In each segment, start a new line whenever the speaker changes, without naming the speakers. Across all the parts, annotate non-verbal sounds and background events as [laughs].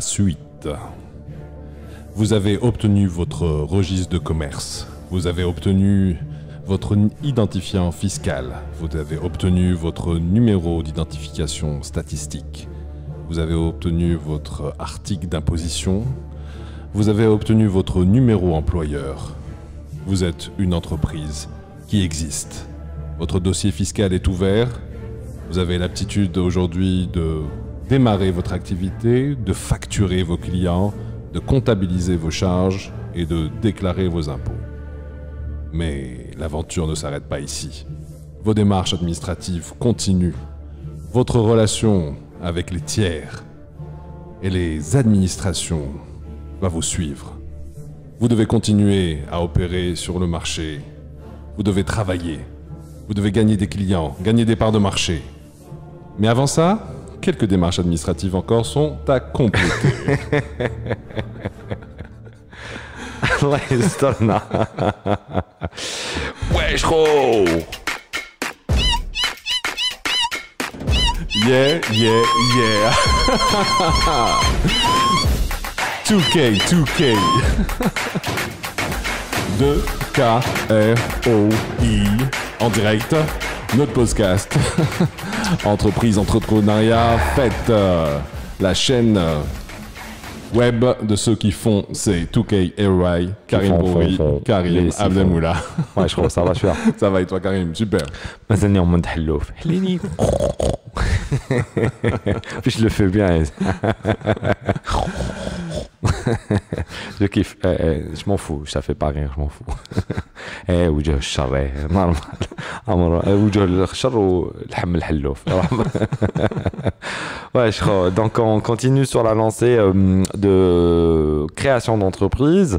suite. Vous avez obtenu votre registre de commerce. Vous avez obtenu votre identifiant fiscal. Vous avez obtenu votre numéro d'identification statistique. Vous avez obtenu votre article d'imposition. Vous avez obtenu votre numéro employeur. Vous êtes une entreprise qui existe. Votre dossier fiscal est ouvert. Vous avez l'aptitude aujourd'hui de démarrer votre activité, de facturer vos clients, de comptabiliser vos charges et de déclarer vos impôts. Mais l'aventure ne s'arrête pas ici. Vos démarches administratives continuent. Votre relation avec les tiers et les administrations va vous suivre. Vous devez continuer à opérer sur le marché. Vous devez travailler. Vous devez gagner des clients, gagner des parts de marché. Mais avant ça, Quelques démarches administratives encore sont à
compléter. Wesh, ho! Yeah,
yeah, yeah. 2K, 2K. 2K, R, O, I. En direct notre podcast [laughs] Entreprise, entrepreneuriat, faites euh, la chaîne. Euh, web de ceux qui font, c'est 2K Karim Bouri, Karim Abdelmoula.
Ouais, je crois, ça va, je [laughs] Ça va et toi, Karim, super. puis [laughs] Je [laughs] je kiffe. fais eh, bien. Eh, je m'en fous, ça fait pas rien, je m'en fous. Eh, je Ouais, je... donc on continue sur la lancée euh, de création d'entreprise.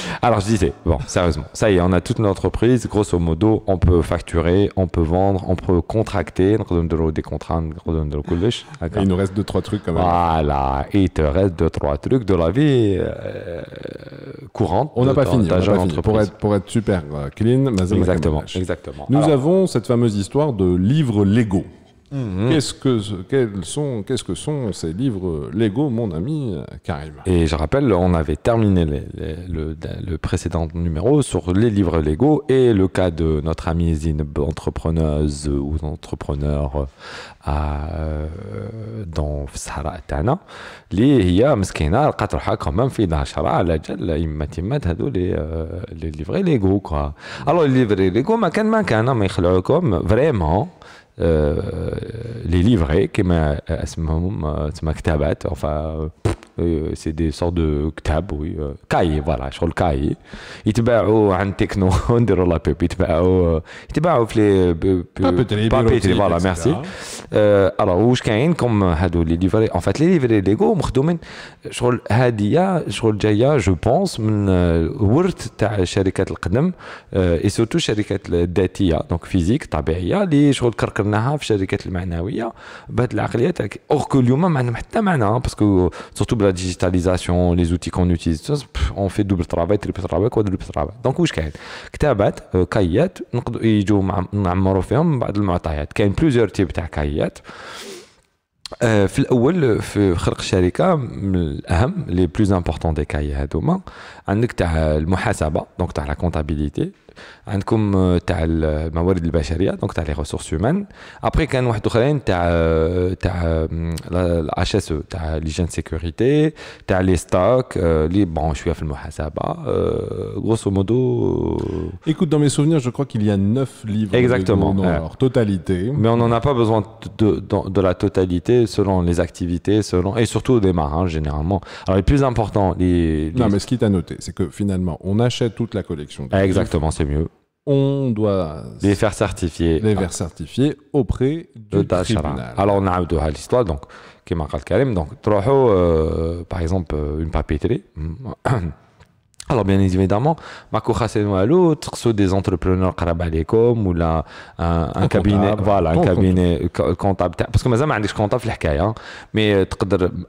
Alors je disais, bon, sérieusement, ça y est, on a toute notre entreprise, grosso modo, on peut facturer, on peut vendre, on peut contracter, des contraintes il nous reste deux, trois trucs quand même. Voilà, et il te reste deux, trois trucs de la vie euh, courante. On n'a pas, fini, on Pour être, pour être super
euh, clean, Exactement, exactement. Nous avons cette fameuse histoire de livres légaux. Mhm. Qu'est-ce que sont qu'est-ce que sont ces livres Lego mon ami
Karim Et je rappelle, on avait terminé le, précédent numéro sur les livres Lego et le cas de notre amie Zineb, entrepreneuse ou entrepreneur euh, dans Sahara Tana. Euh, les livres Lego Alors les livres Lego, ma kan ma kan, vraiment. Euh, les livrer qui m'a, euh, à ce moment, ça m'a tabat. Enfin. Euh, سي دي سورت دو كتاب وي كاي فوالا شغل كاي يتباعوا عند تكنو نديروا لا بيب يتباعوا يتباعوا في لي بابيتري فوالا ميرسي الو واش كاين كوم هادو لي ليفري ان فات لي ليفري ليغو مخدومين شغل هاديه شغل جايه جو بونس من ورث تاع الشركات القدم اي سورتو الشركات الذاتيه دونك فيزيك طبيعيه اللي شغل كركرناها في الشركات المعنويه بهذ العقليه تاع اور كو اليوم ما عندهم حتى معنى باسكو سورتو بلا digitalisation, les outils qu'on utilise, on fait double travail, triple travail, quadruple travail. Donc, où est-ce euh, qu'il y a Kayat, nous ont un marofium, ils ont un marofium, plusieurs types de kayat. Euh, le euh, mm, Les plus importants des cas, il y a le Mohasaba, donc as la comptabilité. Tu as le Mawadilbacheria, donc tu as les ressources humaines. Après, tu as l'HSE, tu as l'hygiène de sécurité, tu as les stocks, euh, les branches du Mohasaba. Grosso modo... Écoute, dans mes souvenirs, je crois qu'il y a neuf livres leur totalité. Mais on n'en a pas besoin de la totalité selon les activités, selon et surtout au démarrage hein, généralement. Alors les plus importants, les, non mais
ce qu'il t'a noté noter, c'est que finalement on achète toute la collection. Exactement, c'est mieux. On doit les
faire certifier. Les faire
certifier auprès de tribunal.
Alors on a deux à l'histoire donc qui Karim donc euh, par exemple euh, une télé. [clears throat] Alors bien évidemment, ma Marco Hassenou à l'autre, ceux des entrepreneurs Karabalekom ou là un, un cabinet, voilà, un cabinet comptable. Parce que maintenant, je comptable l'histoire, hein. mais euh,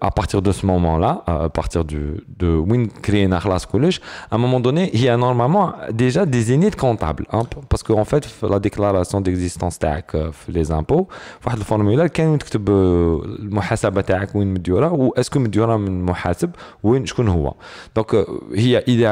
à partir de ce moment-là, euh, à partir du, de Win Créer à un moment donné, il y a normalement déjà des de comptable. Hein, parce qu'en fait, la déclaration d'existence, les impôts, le formulaire, quand tu écris le muhasaba, ou est-ce que tu es un muhasib, où est-ce que Donc, euh, il y a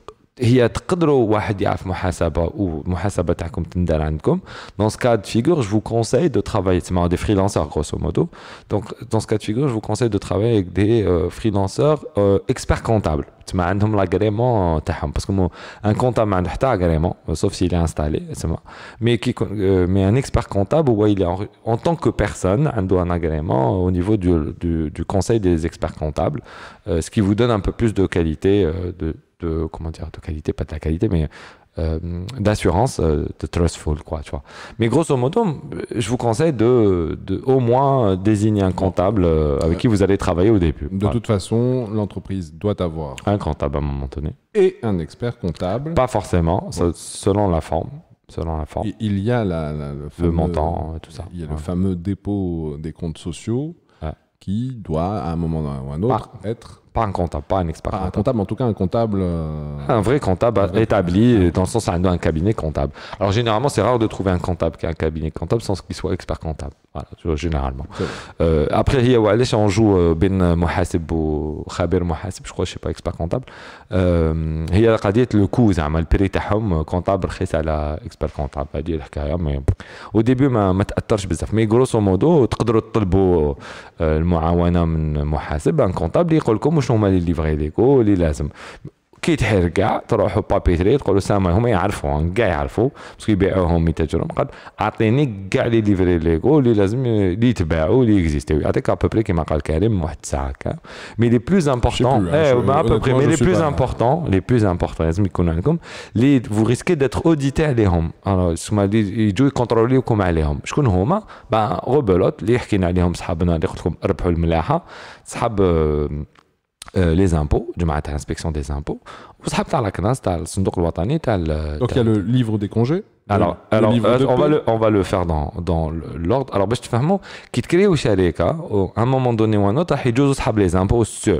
Dans ce cas de figure je vous conseille de travailler c'est des freelancers grosso modo donc dans ce cas de figure je vous conseille de travailler avec des euh, freelancers euh, experts comptables تسمى عندهم لاغريمون parce que un كونتابل ما عنده sauf s'il est installé. Euh, mais un expert un expert tant que il est en tant que personne, doit un agrément au niveau du conseil des experts comptables ce qui vous donne un peu plus de qualité de de comment de qualité, pas de la qualité, mais euh, d'assurance, euh, de trustful, quoi, tu vois. Mais grosso modo, je vous conseille de, de au moins désigner un comptable euh, avec qui vous allez travailler au début. De toute
façon, l'entreprise doit avoir
un comptable à un moment donné et un expert comptable. Pas forcément, selon la forme. Selon la forme.
Il y a la, le, fameux, montant, tout ça. Il y a le fameux dépôt des comptes sociaux qui
doit, à un moment ou à un autre, être pas un comptable, pas un expert. comptable un comptable, en tout cas un comptable. Euh, un vrai comptable établi, dans le sens d'un cabinet comptable. Alors généralement, c'est rare de trouver un comptable qui a un cabinet comptable sans qu'il soit expert comptable. Voilà, généralement. Euh, après, y Walesh, on joue euh, Ben Mohasib ou Khabir comptable je crois, je sais pas, expert comptable. Euh, il la Qadiet, le coût, le prix تاعهم comptable, c'est l'a expert comptable. الحكايه au début ما ما تاثرش بزاف mais grosso modo تقدروا تطلبوا المعاونه من محاسب ان كونتابل يقول لكم شنو هما لي ليفري ليكو اللي لازم كي تحير كاع تروحوا بابيتري تقول سامع هما يعرفوهم كاع يعرفوا باسكو يبيعوهم يتاجرهم قال اعطيني كاع لي ليفري ليغو اللي لازم اللي يتباعوا اللي اكزيستيو يعطيك ابوبري كيما قال كريم واحد الساعه كاع مي لي بلوز امبورطون ايه ابوبري مي لي بلوز امبورطون لي بلوز امبورطون لازم يكون عندكم لي فو ريسكي داتر اوديتي عليهم سما يجوا يكونتروليوكم عليهم شكون هما با غوبلوت اللي حكينا عليهم صحابنا اللي قلت لكم ربحوا الملاحه صحاب آه، Euh, les impôts, du à l'inspection des impôts, la le Donc il y a le livre des congés. Alors, euh, on, va le, faire dans, dans l'ordre. Alors, ben, je te fais un mot, qui te crée hein. au Shareka, à un moment donné ou à un autre, il y a les impôts sûr.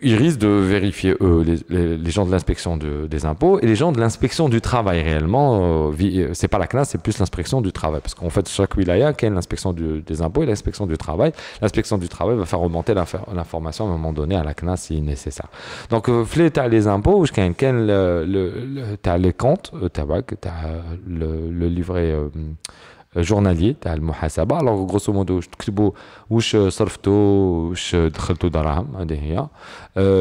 ils risquent de vérifier, eux, les, gens de l'inspection des impôts et les gens de l'inspection du travail réellement. Euh, euh, c'est pas la CNAS, c'est plus l'inspection du travail. Parce qu'en fait, chaque wilaya a l'inspection des impôts et l'inspection du travail. L'inspection du travail va faire remonter l'information à un moment donné à la CNAS si nécessaire. Donc, euh, tu as les impôts, tu le, le, le, as les comptes, euh, tu as, le, livret. Euh, journalier, alors grosso modo, je ne sais pas où je suis allé, où je suis allé, où je suis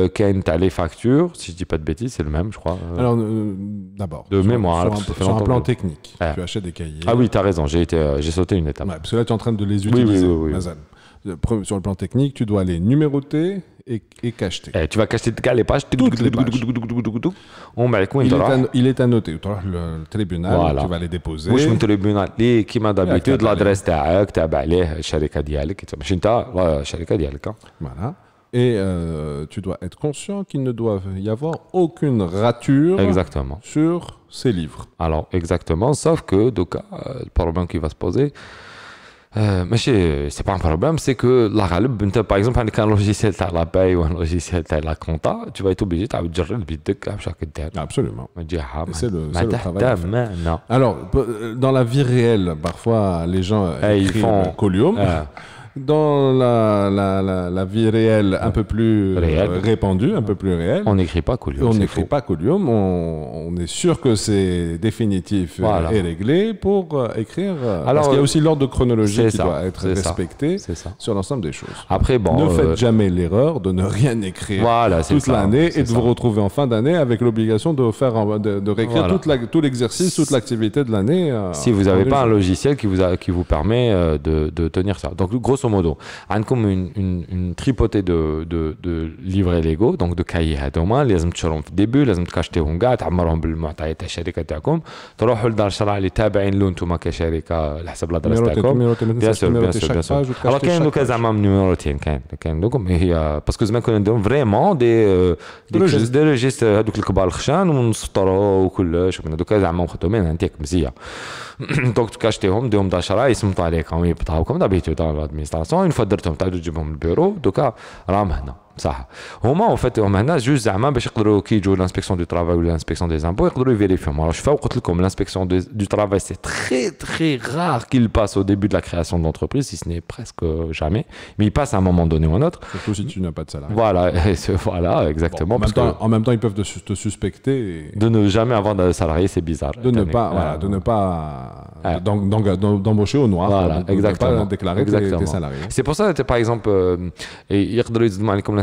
quand j'ai eu les factures, si je ne dis pas de bêtises, c'est le même, je crois. Euh, alors,
euh, d'abord, sur un plan technique, ah. tu achètes des cahiers. Ah
oui, tu as raison, j'ai sauté une étape. Parce que là, tu es en train de les utiliser, Nazan.
Sur le plan technique, tu dois les numéroter et, et cacheter. Eh, tu vas cacheter les pages. On oh, il, est à, il est à noter. Le tribunal, voilà. tu vas les déposer. مش من
التريبيونال اللي كيما دابيتود لادريس تاعك تابع ليه الشركه ديالك ماشي انت ديالك.
Voilà. Et euh, tu dois être conscient qu'il ne doit
y avoir aucune rature exactement. sur ces livres. Alors, exactement, sauf que, donc, euh, le problème qui va se poser, euh, mais c'est pas un problème, c'est que ben, par exemple, avec un logiciel, tu la paye ou un logiciel, tu la compta, tu vas être obligé de te faire le bid de chaque dette. Absolument. Ah, c'est le travail.
Alors, dans la vie réelle, parfois, les gens, eh, ils font colium dans la, la, la, vie réelle un peu plus euh, répandue, un peu plus réelle. On n'écrit pas colium. On n'écrit pas colium. on, on, est sûr que c'est définitif et réglé pour euh, écrire. Euh, Alors, parce qu'il y a aussi l'ordre chronologique qui doit être respecté sur l'ensemble des choses. Après, bon, ne faites jamais l'erreur de ne rien écrire toute l'année et de vous retrouver en fin d'année avec l'obligation de, de, réécrire tout l'exercice, toute l'activité de l'année. Si vous n'avez pas un
logiciel qui vous, qui vous permet de, de tenir ça. Donc, grosso grosso modo, عندكم une, une, une tripotée de, de, de دونك légaux, donc de cahiers لازم تشرهم في ديبي لازم تكاشتيهم كاع تعمرهم بالمعطيات تاع الشركه تاعكم تروحوا لدار الشرع اللي تابعين له انتم كشركه على حسب الادرس تاعكم بيان سور بيان سور بيان سور كاين دوكا زعما نيميروتين كاين كاين دوكم هي باسكو زعما كنا عندهم فريمون دي دي ريجيستر هذوك الكبار الخشان ونسطرو وكلش دوكا زعما مخدومين انتيك مزيه دونك تكاشتيهم ديهم دار الشرع يسمطوا عليكم يبطاوكم دابيتو دار طراسون فدرتهم تعالوا تجيبهم البيرو دوكا راهم هنا Ça. Au moins, en fait, on a juste, c'est un ben, l'inspection du travail ou l'inspection des impôts. Il vérifier. Moi, je fais un peu comme l'inspection du travail. C'est très, très rare qu'il passe au début de la création d'entreprise, si ce n'est presque euh, jamais. Mais il passe à un moment donné ou à un autre. Surtout si tu n'as pas de salarié. Voilà, [laughs] exactement. En même temps, ils peuvent te
suspecter.
De ne jamais avoir de salarié, c'est bizarre. De ne pas.
d'embaucher au noir. Voilà, exactement. De ne pas déclarer que tu es salarié.
C'est pour ça que, par exemple, euh, il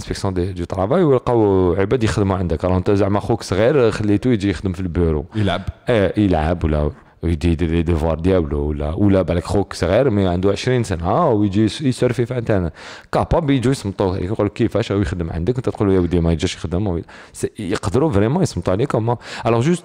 لانسبكسيون دي ترافاي ويلقاو عباد يخدموا عندك راه انت زعما خوك صغير خليته يجي يخدم في البيرو يلعب ايه يلعب ولا ويدي دي لي ديفوار ديالو ولا ولا بالك خوك صغير مي عنده 20 سنه آه، ويجي يسرفي في انترنت كاباب يجوا يسمطو عليك يقول لك كيفاش هو يخدم عندك انت تقول له يا ودي ما يجيش يخدم يقدروا فريمون يسمطو عليك الوغ جوست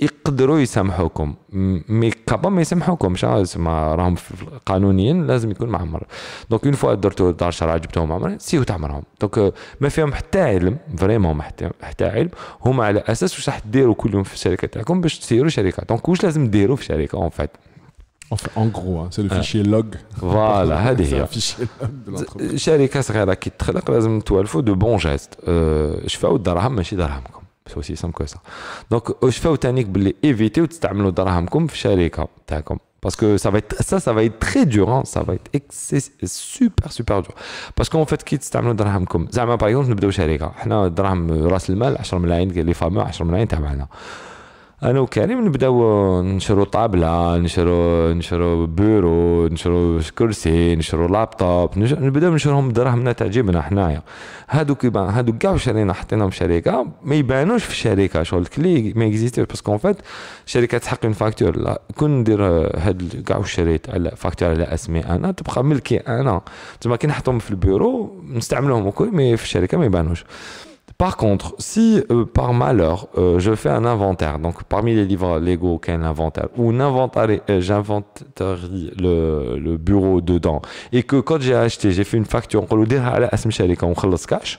يقدروا يسامحوكم مي كابا ما يسامحوكمش ما راهم قانونيا لازم يكون معمر دونك اون فوا درتو دار شرع عجبتهم معمر سيو تعمرهم دونك ما فيهم حتى علم فريمون حتى علم هما على اساس واش راح ديروا كل يوم في الشركه تاعكم باش تسيروا شركه دونك واش لازم ديروا في شركه اون فات ان غرو سي لو فيشي لوغ فوالا هذه هي شركه صغيره كي تخلق لازم توالفوا دو بون جيست euh، شفاو الدراهم ماشي درهمكم c'est aussi simple que ça. Donc, je fais autant que éviter d'utiliser votre argent comme charika, d'accord Parce que ça va être ça, ça va être très dur, hein. ça va être super super dur. Parce qu'en fait, qu'est-ce qui utilise votre argent comme, par exemple, nous devons charika. Nous, l'argent, drames reste du mal, 10 millions, les fameux 10 millions, t'as انا وكريم نبداو نشرو طابله نشرو نشرو بيرو نشرو كرسي نشرو لابتوب نبداو نشروهم بدراهمنا تاع جيبنا حنايا هادو كيما هادو كاع شرينا حطيناهم شركه ما يبانوش في الشركه شغل كلي ما اكزيستي باسكو اون فات الشركه تحق فاكتور لا كون ندير هاد كاع شريت على فاكتور على اسمي انا تبقى ملكي انا تما كي نحطهم في البيرو نستعملهم وكل مي في الشركه ما يبانوش Par contre, si euh, par malheur, euh, je fais un inventaire, donc parmi les livres Lego un inventaire, ou j'inventarie euh, le, le bureau dedans, et que quand j'ai acheté, j'ai fait une facture, on le à la e cash,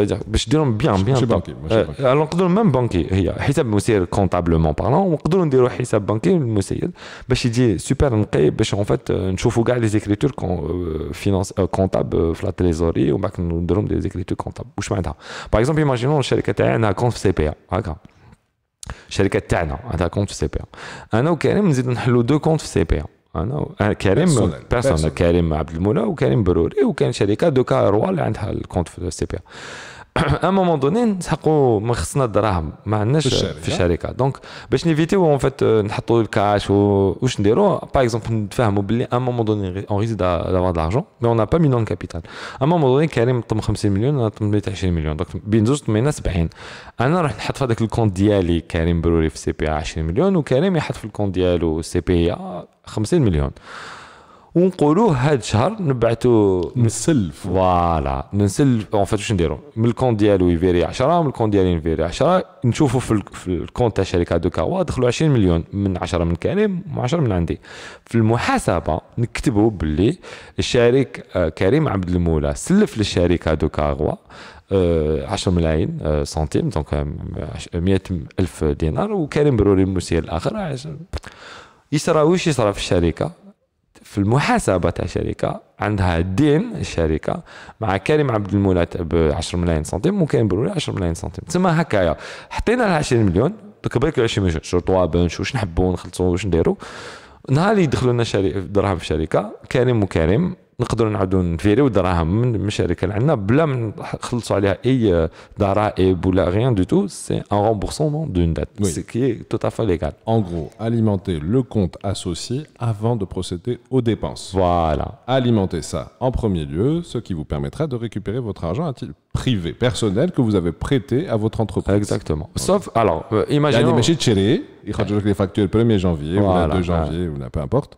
dire, bien, bien, bien. Je suis banquier. Euh, alors Un compte comptablement parlant, on peut un ben, super ben, euh, les écritures euh, comptables trésorerie, des écritures comptables. Par exemple, imaginons que hein, a un compte C.P.A. un compte C.P.A. deux comptes C.P.A. انا آه كريم بيرسون كريم عبد المولى وكريم بروري وكان شركه دوكا روال اللي عندها الكونت في السي بي إيه. ان مومون دوني نسحقوا ما خصنا الدراهم ما عندناش في الشركه دونك باش نيفيتيو اون فيت نحطوا الكاش واش نديروا باغ اكزومبل نتفاهموا باللي ان مومون دوني اون ريسك دافوار دارجون مي اون با مينون كابيتال ان مومون دوني كريم طم 50 مليون انا طم 20 مليون دونك بين زوج طمينا 70 انا راح نحط في هذاك الكونت ديالي كريم بروري في سي بي 20 مليون وكريم يحط في الكونت ديالو سي بي 50 مليون ونقولوا هذا الشهر نبعثوا نسلف فوالا نسلف اون فات واش نديروا من الكونت ديالو يفيري 10 من الكونت ديالي يفيري 10 نشوفوا في, في الكونت تاع شركه وا دخلوا 20 مليون من 10 من كريم و10 من عندي في المحاسبه نكتبوا باللي الشريك آه، كريم عبد المولى سلف للشركه غوا 10 آه، ملايين آه، سنتيم دونك 100 الف دينار وكريم بروري المسير الاخر يصرا واش يصرا في الشركه في المحاسبه تاع شركه عندها دين الشركه مع كريم عبد المولات ب 10 ملايين سنتيم وكريم بروري 10 ملايين سنتيم تسمى هكايا حطينا لها 20 مليون دوك بالك 20 مليون طوا بنش واش نحبوا نخلصوا واش نديروا نهار اللي يدخلوا لنا درهم في الشركة كريم وكريم rien du tout, c'est un remboursement d'une dette, ce qui est tout à fait légal. En gros, alimenter
le compte associé avant de procéder aux dépenses.
Voilà. Alimenter ça
en premier lieu, ce qui vous permettra de récupérer votre argent à titre privé, personnel, que vous avez prêté à votre entreprise. Exactement.
Sauf, alors, imaginez... Euh,
il y les factures le 1er janvier, ou le 2 janvier, ou peu importe.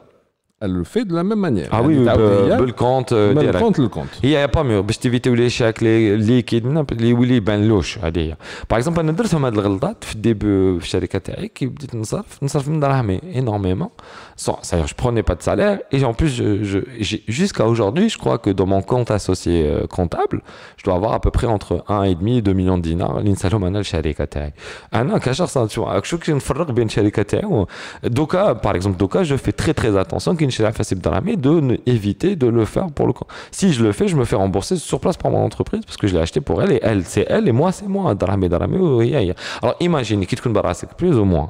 elle le fait de la même manière. Ah oui, euh, le, le, compte. Euh, le compte, le compte. Il n'y a pas mieux. Je vais éviter les chèques, les liquides, les oui, ben louche. Par exemple, on a d'autres fois de l'Irlande, au début, chez les Catériques, qui ont dit nous sommes énormément c'est-à-dire, je prenais pas de salaire et en plus, jusqu'à aujourd'hui, je crois que dans mon compte associé euh, comptable, je dois avoir à peu près entre 1,5 et 2 millions de dinars. par exemple je fais très très attention كي fasse حساب درامي de éviter de le faire pour le compte. Si je le fais, je me fais rembourser sur place par mon entreprise parce que je l'ai acheté pour elle et elle c'est elle et moi c'est moi imagine, درامي Alors imagine qui te plus ou moins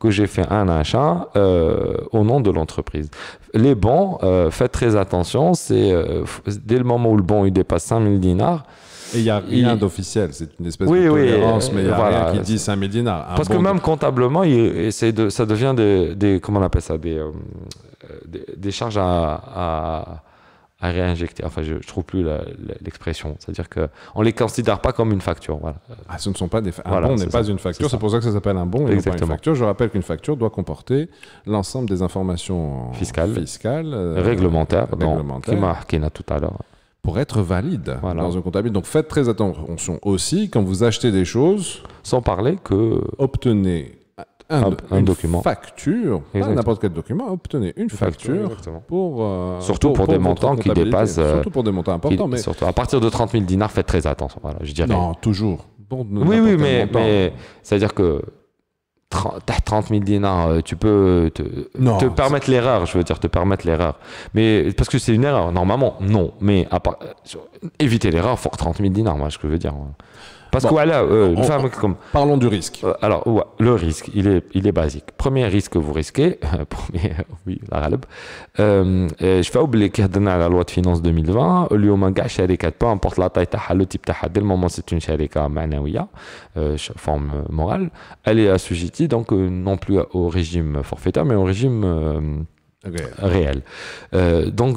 que j'ai fait un achat euh, au nom de l'entreprise. Les bons, euh, faites très attention, c'est euh, dès le moment où le bon il dépasse 5000 dinars, et il n'y a rien d'officiel, c'est une espèce de tolérance, mais il n'y a rien qui dit 5000 dinars. Parce que même comptablement, de, ça devient des, comment on appelle ça, des, charges à à réinjecter. Enfin, je, trouve plus l'expression. C'est-à-dire que on les considère pas comme une facture. Voilà. Ah, ce ne sont pas des. Un bon n'est pas une facture. C'est
pour ça que ça s'appelle un bon
et Exactement. une facture.
Je rappelle qu'une facture doit comporter l'ensemble des informations fiscales, réglementaires,
euh, réglementaires, réglementaires. qui m'a tout à l'heure
pour être valide dans un comptable. Donc faites très attention aussi quand vous achetez des choses. Sans parler que. Obtenez
un, document.
facture, n'importe quel document, obtenez une, facture, pour, euh, euh, surtout pour, des montants qui dépassent. surtout pour des montants importants. mais... Surtout,
à partir de 30 000 dinars, faites très attention. Voilà, je dirais. Non, toujours.
oui, oui, mais,
c'est-à-dire que 30 000 dinars, euh, tu peux te, te permettre l'erreur, je veux dire, te permettre l'erreur. Mais parce que c'est une erreur, normalement, non. Mais à part, éviter l'erreur, faut 30 000 dinars, moi, je veux dire. Hein. Parce que voilà, euh, on, comme. Parlons du risque. Euh, alors, ouais, le risque, il est, il est basique. Premier risque que vous risquez, [laughs] euh, premier, [laughs] oui, l'arabe. Euh, je fais oublier qu'il y a la loi de finances 2020, le manga peu importe la taille, le type dès le moment c'est une charika manawiya, forme morale, elle est assujettie donc non plus au régime forfaitaire, mais au régime réel. Euh, donc,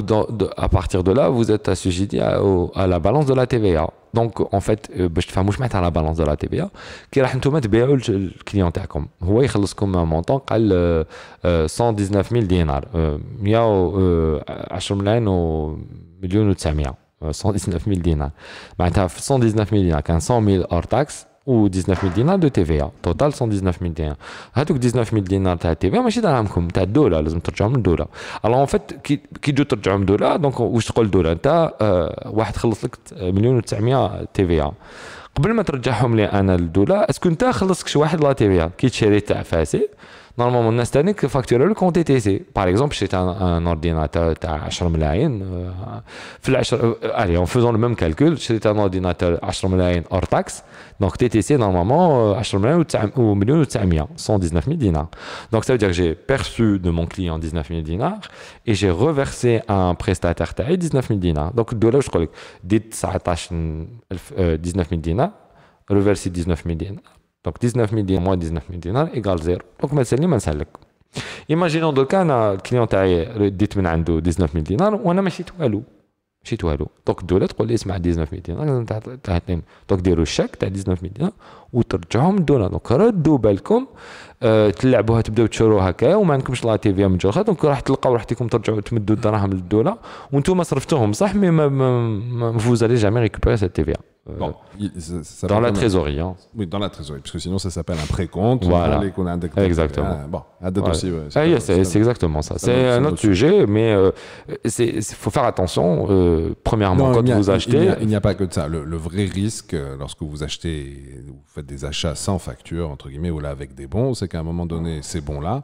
à partir de là, vous êtes assujettis à, la balance de la TVA. Donc, en fait, euh, bah, je vais mettre à la balance de la TVA, qui va vous mettre à le client. Il va vous mettre à un montant de 119 000 dinars. 110 y a un de 119 000 dinars. 119 bah, 000 dinars, 100 000 hors taxe. و 19000 دينار دو تي في توتال 119000 دينار هذوك 19000 دينار تاع التي في ماشي درهمكم تاع الدوله لازم من للدوله الوغ اون فيت كي ترجعوا من للدوله دونك واش تقول الدوله انت واحد خلص لك مليون و900 تي في قبل ما ترجعهم لي انا للدوله اسكو انت خلصك شي واحد لا تي في كي تشري تاع فاسي Normalement, on installe que facture le compte TTC. Par exemple, j'ai un, ordinateur 10 euh, euh, allez, en faisant le même calcul, j'ai un ordinateur à hors taxe. Donc TTC normalement 10 ou 119 000 hein, dinars. Donc ça veut dire que j'ai perçu de mon client 19 000 dinars et j'ai reversé un prestataire 19 000 dinars. Donc de je que 19 000 euh, dinars, 19 000 dinars دونك 19000 دينار موان 19000 دينار ايكال زيرو دونك ما تسالني ما نسالك ايماجينون دوكا انا الكليون تاعي ديت من عنده 19000 دينار وانا ما شريت والو مشيت والو دونك الدوله تقول لي اسمع 19000 دينار لازم تعطيني دونك ديروا الشاك تاع 19000 دينار وترجعهم الدوله دونك ردوا بالكم أه تلعبوها تبداو تشروها هكا وما عندكمش لا تي في من جوخه دونك راح تلقاو راحتكم ترجعوا تمدوا الدراهم للدوله وانتم صرفتوهم صح مي ما ما فوز علي جامي ريكوبيري سيت تي في
Euh, dans la trésorerie. Hein. Oui, dans la trésorerie, parce que sinon ça s'appelle un précompte. Voilà. qu'on exactement. Ah, bon,
c'est exactement ça. C'est un autre sujet, mais il euh, faut faire attention. Euh, premièrement, quand vous achetez. Il
n'y a, pas que de ça. Le, le, vrai risque, lorsque vous achetez, vous faites des achats sans facture, entre guillemets, ou là avec des bons, c'est qu'à un moment donné, ces bons-là,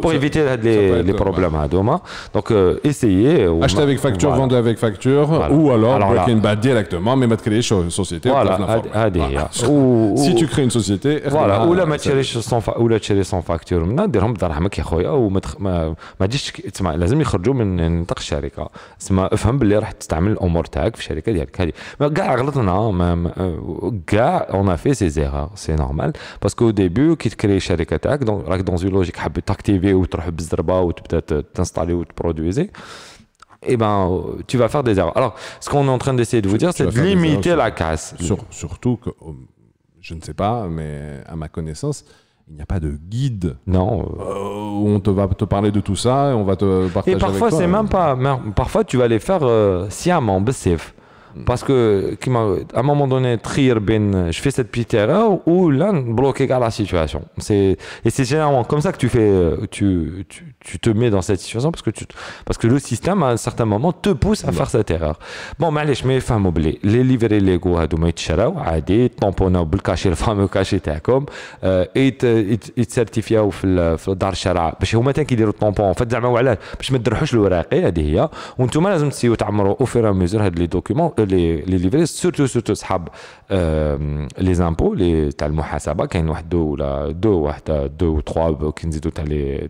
pour éviter les, les, problèmes à demain Donc, euh, essayez. Euh, Acheter avec facture, vendre
avec facture, ou alors, alors une Bad
directement, mais mettre les
choses société. Voilà, à voilà. [laughs] Si tu crées
une société, voilà. Ou la mettre les sans facture. On des rampes dans la main qui est choyée, ou mettre. Ma dis, c'est ma. Lazim, il faut que je me mette en charika. C'est ma. Femme, blé, rah, tu t'amènes au mortag, charika, il y le Mais, euh, gars, on a fait ces erreurs. C'est normal. Parce qu'au début, qui te crée charika, donc, dans une logique, habite ou tu être euh, t'installer ou te produisez et eh ben, tu vas faire des erreurs. Alors, ce qu'on est en train d'essayer de vous dire, c'est de limiter la casse.
surtout que, oh, je ne sais pas, mais à ma connaissance, il n'y a pas de guide. Non. où euh, on te va te parler de tout ça et on va te partager. Et parfois, c'est même
pas. parfois, tu vas les faire euh, sciemment, parce que, à un moment donné, ben, je fais cette petite erreur ou là, à la situation. Et c'est généralement comme ça que tu fais, euh, tu, tu, te mets dans cette situation parce que, parce que le système, à un certain moment, te pousse à faire cette erreur. Bon, mais je mets Les livrets légaux, à domicile à des le cacher le euh, et Dar au le euh, tampon, en fait, je je les, les surtout, surtout, صحاب euh, les impôts, les, deux ou trois, les,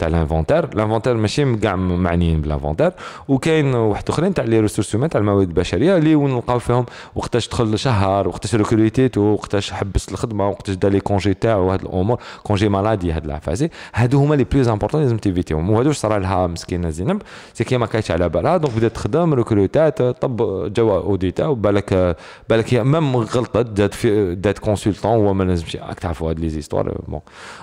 تاع الانفونتير الانفونتير ماشي كاع معنيين بالانفونتير وكاين واحد اخرين تاع لي ريسورس هومان تاع الموارد البشريه اللي نلقاو فيهم وقتاش دخل شهر وقتاش ريكروتيتو وقتاش حبس الخدمه وقتاش دا لي كونجي تاعو هاد الامور كونجي مالادي هاد العفازي هادو هما لي بلوز امبورطون لازم تيفيتيهم وهادو صرا لها مسكينه زينب سي كي ما كانتش على بالها دونك بدات تخدم ريكروتات طب جوا اوديتا وبالك بالك هي ميم غلطت دات في دات كونسلتون هو ما لازمش تعرفوا هاد لي زيستوار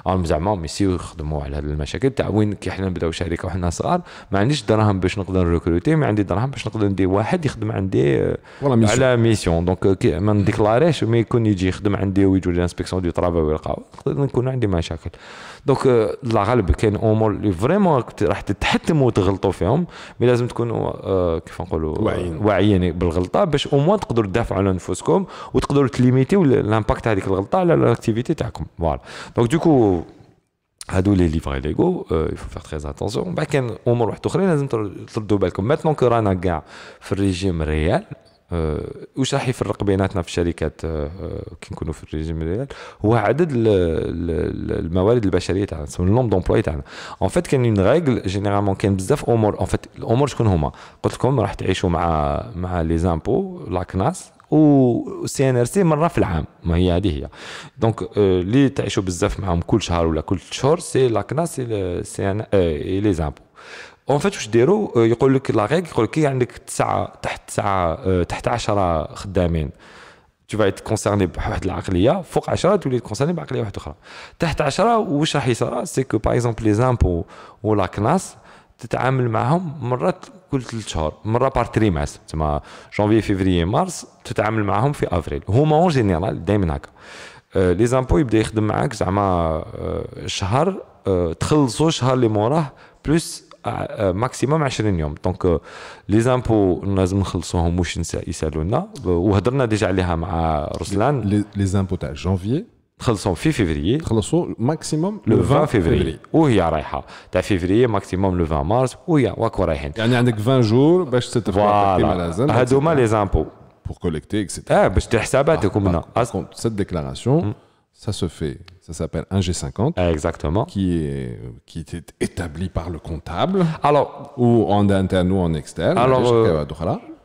بون زعما ميسيو يخدموا على هاد المشاكل تاع وين كي حنا نبداو شركه وحنا صغار ما عنديش دراهم باش نقدر ريكروتي ما عندي دراهم باش نقدر ندير واحد يخدم عندي آه، على ميسيون دونك euh، ما نديكلاريش مي يكون يجي يخدم عندي ويجي لانسبكسيون دو ترافا ويلقاو نقدر نكون عندي مشاكل دونك euh، الغالب كاين امور اللي فريمون راح تتحتموا وتغلطوا فيهم مي لازم تكونوا آه، كيف نقولوا آه، واعيين واعيين بالغلطه باش او موان تقدروا تدافعوا على نفوسكم وتقدروا تليميتيو الامباكت هذيك الغلطه على الاكتيفيتي تاعكم فوالا دونك دوكو هادو لي ليفغي ليغو يفو فيغ تريز اتونسيون بعد كان امور واحد اخرين لازم تردوا بالكم ماتنون كو رانا كاع في الريجيم ريال آه، واش راح يفرق بيناتنا في الشركات آه، آه، كي نكونوا في الريجيم ريال هو عدد الموارد البشريه تاعنا نسمو لومب دومبلوي تاعنا اون فيت كان اون ريغل جينيرالمون كاين بزاف امور اون فيت الامور شكون هما قلت لكم راح تعيشوا مع مع لي زامبو لاكناس و سي ان ار سي مره في العام ما هي هذه هي دونك اللي euh, تعيشوا بزاف معاهم كل شهر ولا كل شهور سي لاكنا سي سي ان لي زامبو اون فيت واش ديروا آه، يقول لك لا ريغ يقول لك كي عندك تسعه تحت تسعه آه، تحت 10 خدامين tu vas être concerné par واحد العقليه فوق 10 تولي تكونسيرني بعقليه واحده اخرى تحت 10 واش راح يصرا سي كو باغ اكزومبل لي زامبو ولا كناس تتعامل معهم مرات كل ثلاث شهور مره بار تريماس تما جانفي فيفري مارس تتعامل معهم في افريل هما اون جينيرال دائما هكا لي آه، زامبو يبدا يخدم معاك زعما آه، شهر آه، تخلصوا شهر اللي موراه بلوس ماكسيموم 20 يوم دونك لي زامبو لازم نخلصوهم واش يسالونا وهضرنا ديجا عليها مع رسلان لي زامبو تاع جانفي Le 20 le le 20 février, 20 mars,
20 pour collecter ah, cette déclaration, hmm. ça s'appelle un G50. Ah, qui est était établi par le comptable. Ou en interne ou en externe.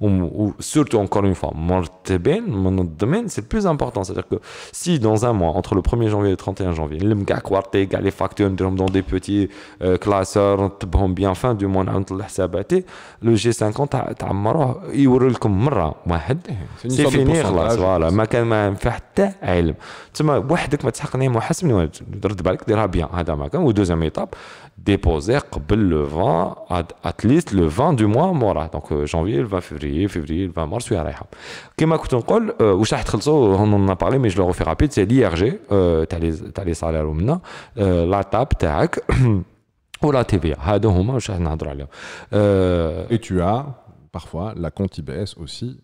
ou, surtout encore une fois, mon domaine, c'est plus important. C'est-à-dire que si dans un mois, entre le 1er janvier et le 31 janvier, le mgakwarte, les dans des petits euh, classeurs, bien fin du mois, le le G50, il a aura le C'est fini, que tu tu as tu déposer le 20, at least le 20 du mois mora Donc euh, janvier, le 20 février, février, le 20 mars, tu arrives. Comme je vous on en a parlé, mais je le refais rapide, c'est l'IRG, euh, tu as les salaires ou euh, la TAP, TAC, [clears throat] ou la TVA. Euh, Et tu as parfois la compte IBS aussi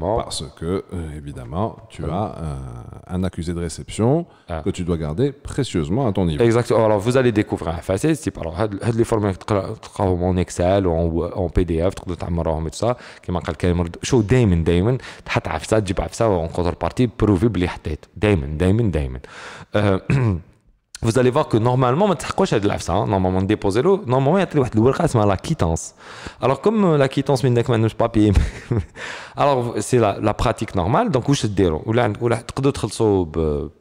Parce que, euh,
évidemment, tu euh. as euh, un accusé de réception ah. que tu dois garder précieusement à
ton niveau. Exactement. Alors, vous allez découvrir un facet. Alors, il y a des formes en Excel ou en PDF, tu peux faire et tout ça. Qui m'a dit, show Damon, Damon. Tu as tu ça, en contrepartie, prouvez-le. Damon, Damon, Damon. [clears throat] vous allez voir que normalement, mais quoi j'ai de l'afsa, normalement déposer l'eau, normalement il y a tout le la quittance. Alors comme euh, la quittance, mais d'accord, mais pas payé. [laughs] Alors c'est la, la pratique normale. Donc où je te dis, ou là, ou là, d'autres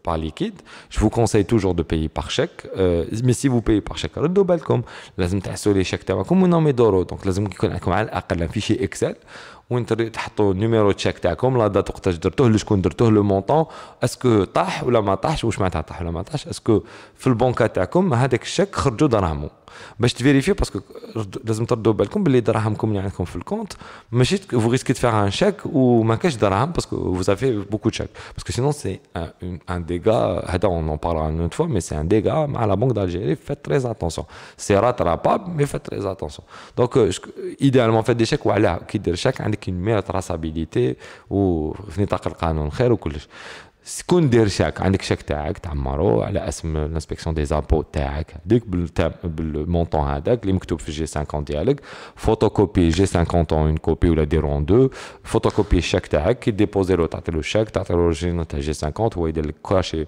par liquide. Je vous conseille toujours de payer par chèque. Euh, mais si vous payez par chèque, alors double comme, laissez-moi installer chèque, comme vous nommez d'euros. Donc laissez-moi qu'on a un fichier Excel. وين تحطوا نيميرو تشيك تاعكم لا دات وقتاش درتوه لشكون درتوه لو مونطون اسكو طاح ولا ما طاحش واش معناتها طاح ولا ما طاحش اسكو في البنكه تاعكم هذاك الشيك خرجوا دراهمو Je te vérifier parce que je vous donner de vous Vous risquez de faire un chèque ou un chèque parce que vous avez beaucoup de chèques. Parce que sinon, c'est un dégât. On en parlera une autre fois, mais c'est un dégât à la Banque d'Algérie. Faites très attention. C'est rattrapable, mais faites très attention. Donc, euh, idéalement, faites des chèques ou des chèques avec une meilleure traçabilité ou une meilleure traçabilité. Ce qu'on dit chaque fois, c'est que chaque tag, c'est un amaro, c'est l'inspection des impôts, le montant à tag, l'imktof G50, il est avec, il photocopie G50 en une copie ou le diro en deux, il photocopie chaque tag, il dépose le tableau sur le tableau original G50, il est caché.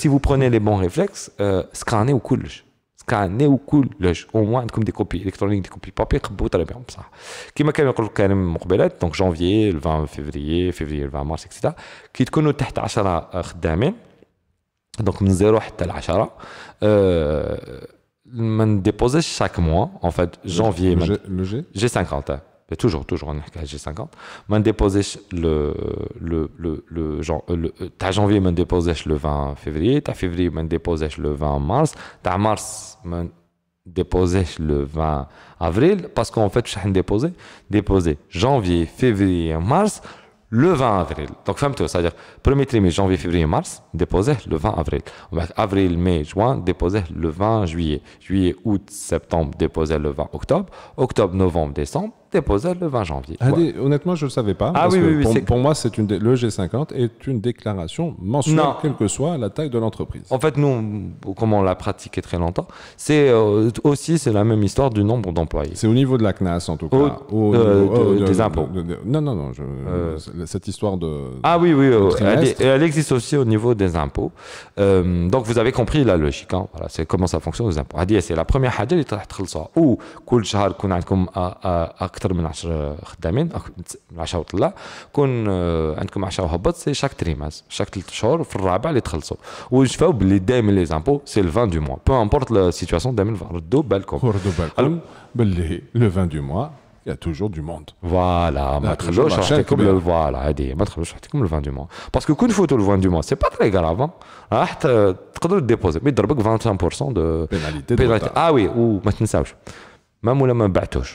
si vous prenez les bons réflexes, euh, scannez ou coulez scannez ou coulez Au moins, comme des copies électroniques, des copies papier, vous allez bien. Qui m'a quand même quand même مقبلات donc janvier, le 20 février, février, le 20 mars, etc. Qui تكونوا تحت 10 خدامين donc donc 0 حتى 10 ما dépose chaque mois en fait janvier j'ai G50 toujours, toujours, on 50. je déposé le, le, le, le, euh, le, euh, Ta janvier, déposé le 20 février, ta février, m'en déposé le 20 mars, ta mars, déposé le 20 avril, parce qu'en fait, je suis déposé, déposé janvier, février, mars, le 20 avril. Donc, c'est-à-dire, premier trimestre, janvier, février, mars, déposé le 20 avril. avril, mai, juin, déposé le 20 juillet. Juillet, août, septembre, déposé le 20 octobre. Octobre, novembre, décembre déposé le 20 janvier. Honnêtement, je ne le savais pas. Ah oui, pour,
moi, c'est une le G50 est une déclaration mensuelle, quelle que soit la
taille de l'entreprise. En fait, nous, comme on l'a pratiqué très longtemps, c'est euh, aussi c'est la même histoire du nombre d'employés. C'est au niveau de la CNAS, en tout cas. Au, oh, des impôts. non, non,
non. Euh. cette histoire de. Ah oui, oui. Elle,
existe aussi au niveau des impôts. Euh, donc, vous avez compris la logique. Hein, voilà, c'est comment ça fonctionne aux impôts. C'est la première chose, il faut très vous اكثر من 10 خدامين 10 وطلع كون عندكم 10 هبط سي شاك تريماس شاك 3 شهور في الرابع اللي تخلصوا ونشفاو باللي دائما لي زامبو سي ال 20 دو موا بو امبورت لا سيتواسيون دائما ردوا بالكم ردوا بالكم باللي لو
20 دو موا il y a toujours du monde.
Voilà, ma le voilà, le 20 du mois. Parce que quand faut le 20 du mois, c'est pas très grave. Hein. Ah, tu peux le déposer, mais tu 25% de pénalité. pénalité. Ah oui, ou maintenant ça. Même ou la même batouche.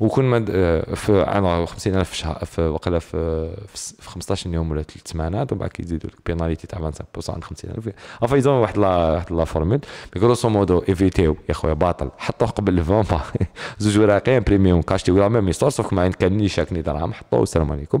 وكل ما آه، في على 50000 في شهر في وقيلا في, في 15 يوم ولا ثلاث سمانات ومن بعد كيزيدوا لك بيناليتي تاع 25% عند 50000 انفا يزون واحد لا واحد لا فورمول مي غروسو مودو ايفيتيو يا خويا باطل حطوه قبل الفون [laughs] زوج وراقين بريميوم كاشتي ولا ميم يستور سوف ما كان نيشاك ني درهم حطوه والسلام عليكم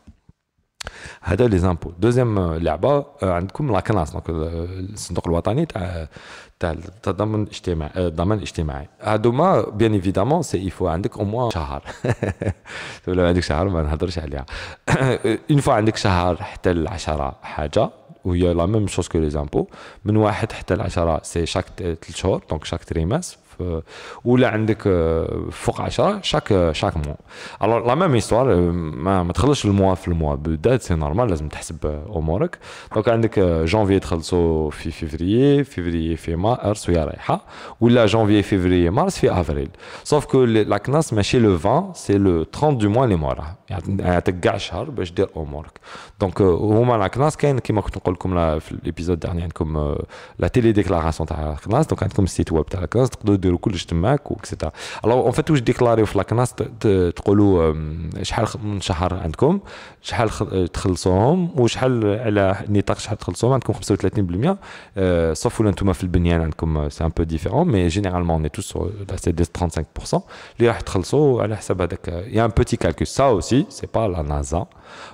هذا لي زامبو دوزيام لعبه آه، عندكم لا كناس دونك آه، الصندوق الوطني تاع تاع التضامن الاجتماعي الضمان آه، الاجتماعي هادوما بيان ايفيدامون سي يفو عندك او موان شهر [laughs] ولا عندك شهر ما نهضرش عليها [coughs] اون فوا عندك شهر حتى ل 10 حاجه وهي لا ميم شوز كو لي زامبو من واحد حتى ل 10 سي شاك 3 شهور دونك شاك تريماس ولا عندك فوق 10 شاك شاك موا الوغ لا ميم ايستوار ما, ما تخلصش الموا في الموا بدات سي نورمال لازم تحسب امورك دونك عندك جانفي تخلصو في فيفري فيفري في مارس ويا رايحه ولا جانفي فيفري مارس في افريل سوف كو لا كناس ماشي لو 20 سي لو 30 دو موا اللي موراه يعطيك كاع شهر باش دير امورك دونك هما لا كلاس كاين كيما كنت نقول لكم في الابيزود الثاني عندكم لا تيلي ديكلاراسيون تاع كلاس دونك عندكم السيت ويب تاع لا تقدروا ديروا كلش تماك وكسيتيرا الو اون فيت واش ديكلاريو في لا كلاس تقولوا euh, شحال من شهر عندكم شحال آه، تخلصوهم وشحال على نطاق شحال تخلصوهم عندكم 35% سوف ولا انتم في البنيان عندكم سي ان بو ديفيرون مي جينيرالمون ني توس سور لا سي 35% اللي راح تخلصوا على حساب هذاك يا ان بوتي كالكول سا aussi c'est pas la NASA,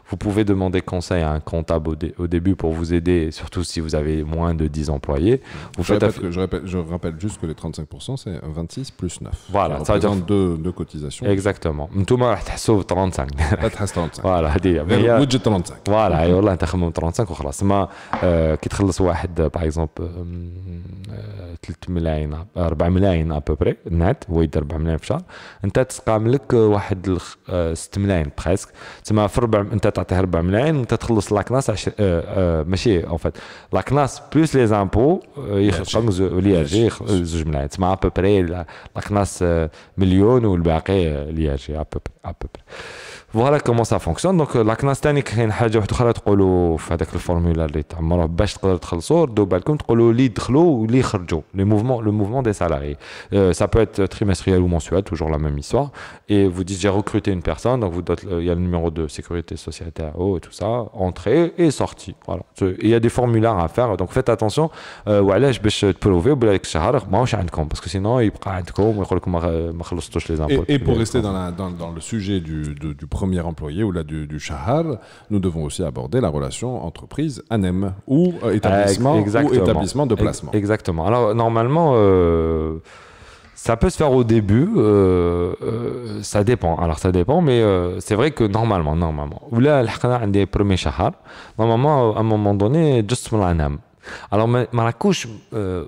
vous pouvez demander conseil à un comptable au, dé au début pour vous aider, surtout si vous avez moins de 10 employés. Vous je, répète que, je, répète, je, rappelle
juste que les 35%, c'est 26 plus 9. Voilà, ça représente deux, deux, cotisations. Exactement.
Tout [laughs] le monde sauve 35. 35. Voilà, budget 35. Voilà, et voilà, 35 وخلاص ما كي تخلص واحد par exemple 3 ملايين 4 ملايين ابوبري نات هو يدير 4 ملايين في الشهر انت تسقام لك واحد 6 ملايين بريسك تسمى في 4 انت تعطيها 4 ملايين وانت تخلص لاكناس عش... عشر... آه آه ماشي اون فيت لاكناس بلوس لي زامبو يخلصهم لي ار جي زوج ملايين تسمع ابوبري لاكناس آه، مليون والباقي آه، لي ار جي ابوبري ابوبري Voilà comment ça fonctionne. Donc, euh, la le mouvement des salariés. Euh, ça peut être trimestriel ou mensuel, toujours la même histoire. Et vous dites j'ai recruté une personne, donc il y a le numéro de sécurité sociale oh, et tout ça, entrée et sortie. voilà Il y a des formulaires à faire, donc faites attention. Parce que sinon, il un Et pour rester dans
le sujet du problème, premier employé ou là du, shahar, nous devons aussi aborder la relation entreprise-ANEM ou euh, établissement, de placement.
Exactement. Alors normalement, euh, ça peut se faire au début, euh, ça dépend. Alors ça dépend, mais c'est vrai que normalement, normalement, ou là, des premiers shahar, normalement, à un moment donné, juste l'ANEM. الوغ ما راكوش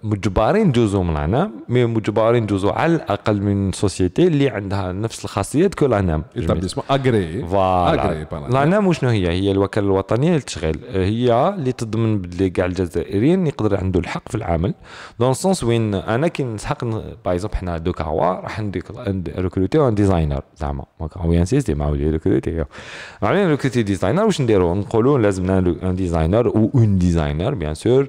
مجبرين ندوزو من هنا مي مجبرين ندوزو على الاقل من سوسيتي اللي عندها نفس الخاصيات كو لانام ايتابليسمون اغري فوالا لانام وشنو هي هي الوكاله الوطنيه للتشغيل هي اللي تضمن بلي كاع الجزائريين يقدر عنده الحق في العمل دون سونس وين انا كي نسحق باغ اكزومبل حنا دوكا هو راح ريكروتي ان ديزاينر زعما وي انسيستي مع ولي ريكروتي غادي ريكروتي ديزاينر واش نديرو نقولو لازمنا ان ديزاينر او اون ديزاينر بيان سور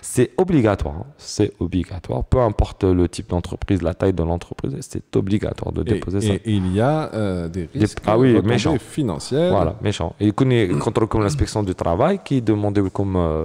C'est obligatoire, c'est obligatoire, peu importe le type d'entreprise, la taille de l'entreprise, c'est obligatoire de déposer ça. Et il y a euh, des risques financiers. Ah voilà, méchants. financiers. Voilà, méchants. Et contre comme l'inspection du travail qui demandait comme euh,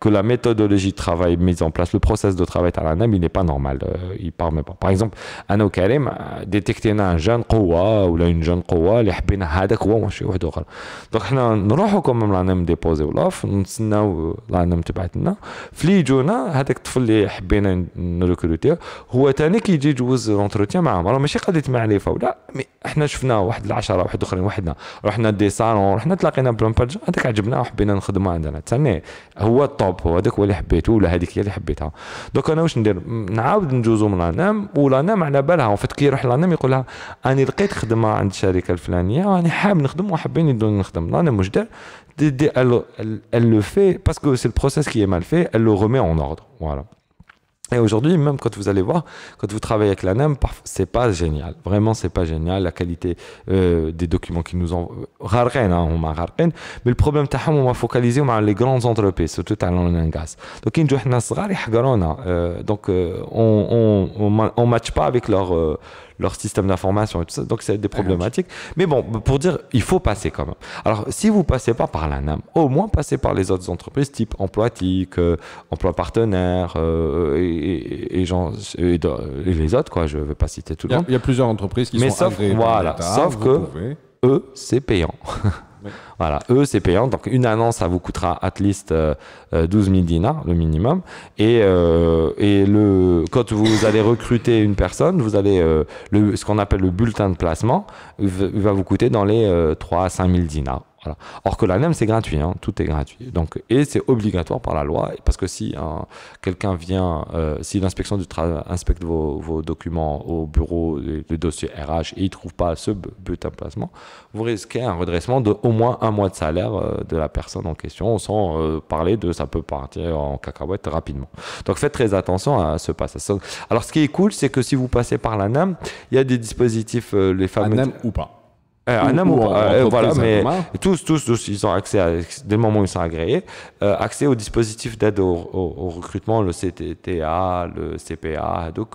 que la méthodologie de travail mise en place, le process de travail à de il n'est pas normal. Euh, il part pas. Par exemple, Anna Karim a détecté un jeune Kowa ou une jeune Kowa, les Hbina Hadak ou un chien d'autre. Donc, nous allons quand même l'anam déposer ou l'offre, nous allons l'anam de battre. Fli Jona, a a ou un هذاك الطفل اللي حبينا نركروتيه هو تاني كيجي يجوز لونتروتيان معاهم راه ماشي قضيه مع لي فولا احنا شفناه واحد العشره واحد اخرين وحدنا رحنا دي سالون رحنا تلاقينا بلون هذاك عجبنا وحبينا نخدمه عندنا ثاني هو الطور هو وهذاك هو اللي حبيته ولا هذيك هي اللي حبيتها دوك انا واش ندير نعاود نجوزو من لانام نعم، ولا نام على بالها وفات كي يروح لانام يقول لها اني لقيت خدمه عند الشركه الفلانيه راني حاب نخدم وحابين يدوني نخدم لانام واش دار دي دي الو الو في باسكو سي البروسيس كي مال في الو mal اون اوردر فوالا voilà Et aujourd'hui, même quand vous allez voir, quand vous travaillez avec l'ANAM, c'est pas génial. Vraiment, c'est pas génial. La qualité euh, des documents qu'ils nous ont hein, on m'a mais le problème, on m'a focalisé sur les grandes entreprises, surtout à l'Onangas. Donc, euh, donc euh, on ne matche pas avec leur leur système d'information et tout ça. Donc, c'est des problématiques. Mais bon, pour dire, il faut passer quand même. Alors, si vous passez pas par l'ANAM, au moins passez par les autres entreprises type Emploitique, euh, Emploi Partenaire euh, et, les autres, quoi. Je vais pas citer tout le monde.
Il y a plusieurs entreprises qui Mais sont sauf, voilà, sauf que
eux, c'est payant. [laughs] Voilà, eux, c'est payant. Donc, une annonce, ça vous coûtera at least 12 euh, 000 euh, dinars, le minimum. Et, euh, le, quand vous [coughs] allez recruter une personne, vous allez, le, ce qu'on appelle le bulletin de placement, il va vous coûter dans les 3 à 5 000 dinars. Or que la NEM, c'est gratuit, hein. tout est gratuit. Donc, et c'est obligatoire par la loi, parce que si euh, quelqu'un vient, euh, si l'inspection du travail inspecte vos, documents au bureau, le dossier RH, et il ne trouve pas ce but placement, vous risquez un redressement de au moins un mois de salaire euh, de la personne en question, sans parler de ça peut partir en cacahuète rapidement. Donc faites très attention à ce passage. Alors ce qui est cool, c'est que si vous passez par la l'ANAM, il y a des dispositifs, les fameux... NEM ou pas
euh, un amour. Euh, voilà, mais
tous, tous, tous, ils ont accès, dès le moment où ils sont agréés, euh, accès aux dispositifs d'aide au, recrutement, le CTTA, le CPA, donc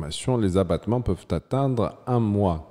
les abattements peuvent atteindre un mois.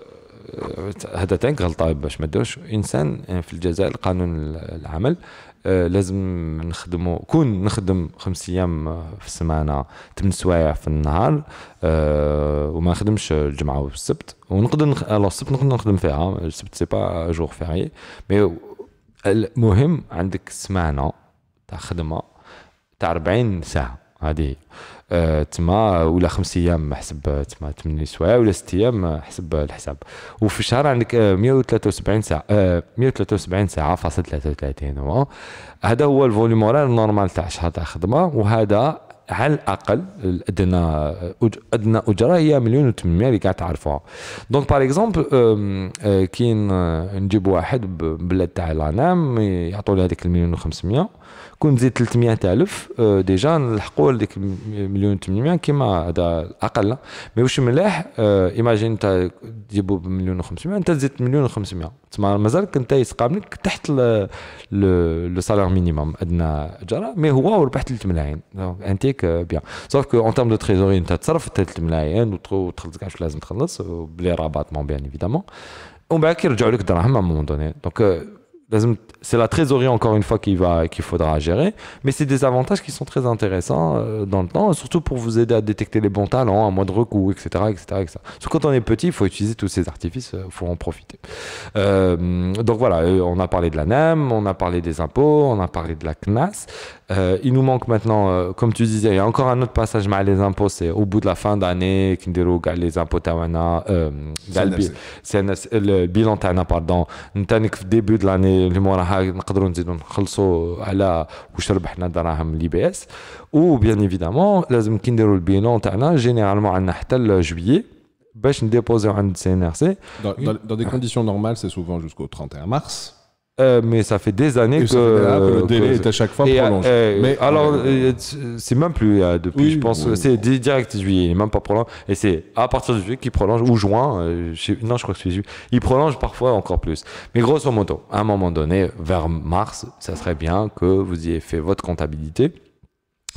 هذا تانك غلطه باش ما ديروش انسان آه، في الجزائر قانون العمل آه، لازم نخدمو كون نخدم خمس ايام آه، في السمانه ثمان سوايع في النهار وما نخدمش الجمعه والسبت ونقدر نخ... السبت نقدر نخدم فيها السبت سي با جور فيري مي المهم عندك سمانه تاع خدمه تاع 40 ساعه هذه آه، تما ولا خمس ايام حسب آه، تما ثمان سوايع ولا ست ايام حسب الحساب وفي الشهر عندك 173 آه، ساعه 173 ساعه فاصل 33 هذا هو الفوليوم اورار نورمال تاع شهر تاع خدمه وهذا على الاقل الادنى ادنى اجره هي مليون و800 اللي كاع تعرفوها دونك باغ اكزومبل كاين نجيب واحد بلاد تاع لانام يعطوا له هذيك المليون و500 كون تزيد 300000 آه، ديجا نلحقوا لديك مليون 800 كيما هذا اقل مي واش ملاح آه، ايماجين انت تجيبو بمليون و500 انت تزيد مليون و500 تسمى مازال كنت يسقام تحت لو سالير مينيموم ادنى اجر مي هو ربح 3 ملايين انتيك بيان سوف كو اون تيرم دو تريزوري انت تصرف 3 ملايين وتخلص كاع واش لازم تخلص بلي رابات مون بيان ايفيدامون ومن بعد كيرجعوا لك دراهم ا مون دوني دونك C'est la trésorerie, encore une fois, qu'il qu'il faudra gérer. Mais c'est des avantages qui sont très intéressants euh, dans le temps, surtout pour vous aider à détecter les bons talents, à moindre coût, etc. etc., etc. quand on est petit, il faut utiliser tous ces artifices, euh, il faut en profiter. Euh, donc voilà, on a parlé de la NEM, on a parlé des impôts, on a parlé de la CNAS. Euh, il nous manque maintenant, euh, comme tu disais, il y a encore un autre passage mais les impôts, c'est au bout de la fin d'année, Kindero les impôts Tawana, euh, euh le bilan Tana, pardon. Nous début de l'année, le mois نقدروا نزيدوا نخلصوا على واش ربحنا دراهم لي بي اس و بيان ايفيدامون لازم كي le bilan تاعنا généralement, عندنا حتى le juillet, نديبوزيو عند سي CNRC. au CNRC. Dans des conditions normales, c'est souvent jusqu'au 31 mars. Euh, mais ça fait des années que, le délai est à chaque fois prolongé. Euh, mais alors, euh, c'est même plus depuis, je pense, c'est direct juillet, même pas prolongé. Et c'est à partir du juillet qu'il prolonge, ou juin, non, je crois que c'est juillet. Il prolonge parfois encore plus. Mais grosso modo, à un moment donné, vers mars, ça serait bien que vous ayez fait votre comptabilité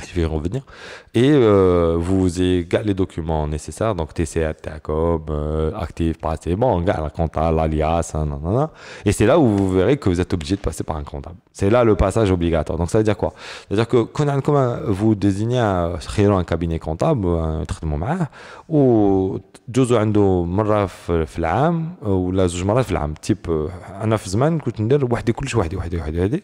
je vais y revenir. Et euh, vous avez les documents nécessaires, donc TCA, TACOM, euh, Active, passé, bon, la comptable, l'alias, hein, Et c'est là où vous verrez que vous êtes obligé de passer par un comptable. C'est là le passage obligatoire. Donc ça veut dire quoi C'est-à-dire que quand vous désignez un, un cabinet comptable, un traitement majeur, ou جوزو عنده مرة في ou ولا زوج مرات في type euh, un في vous كنت ندير وحدي كلش وحدي وحدي وحدي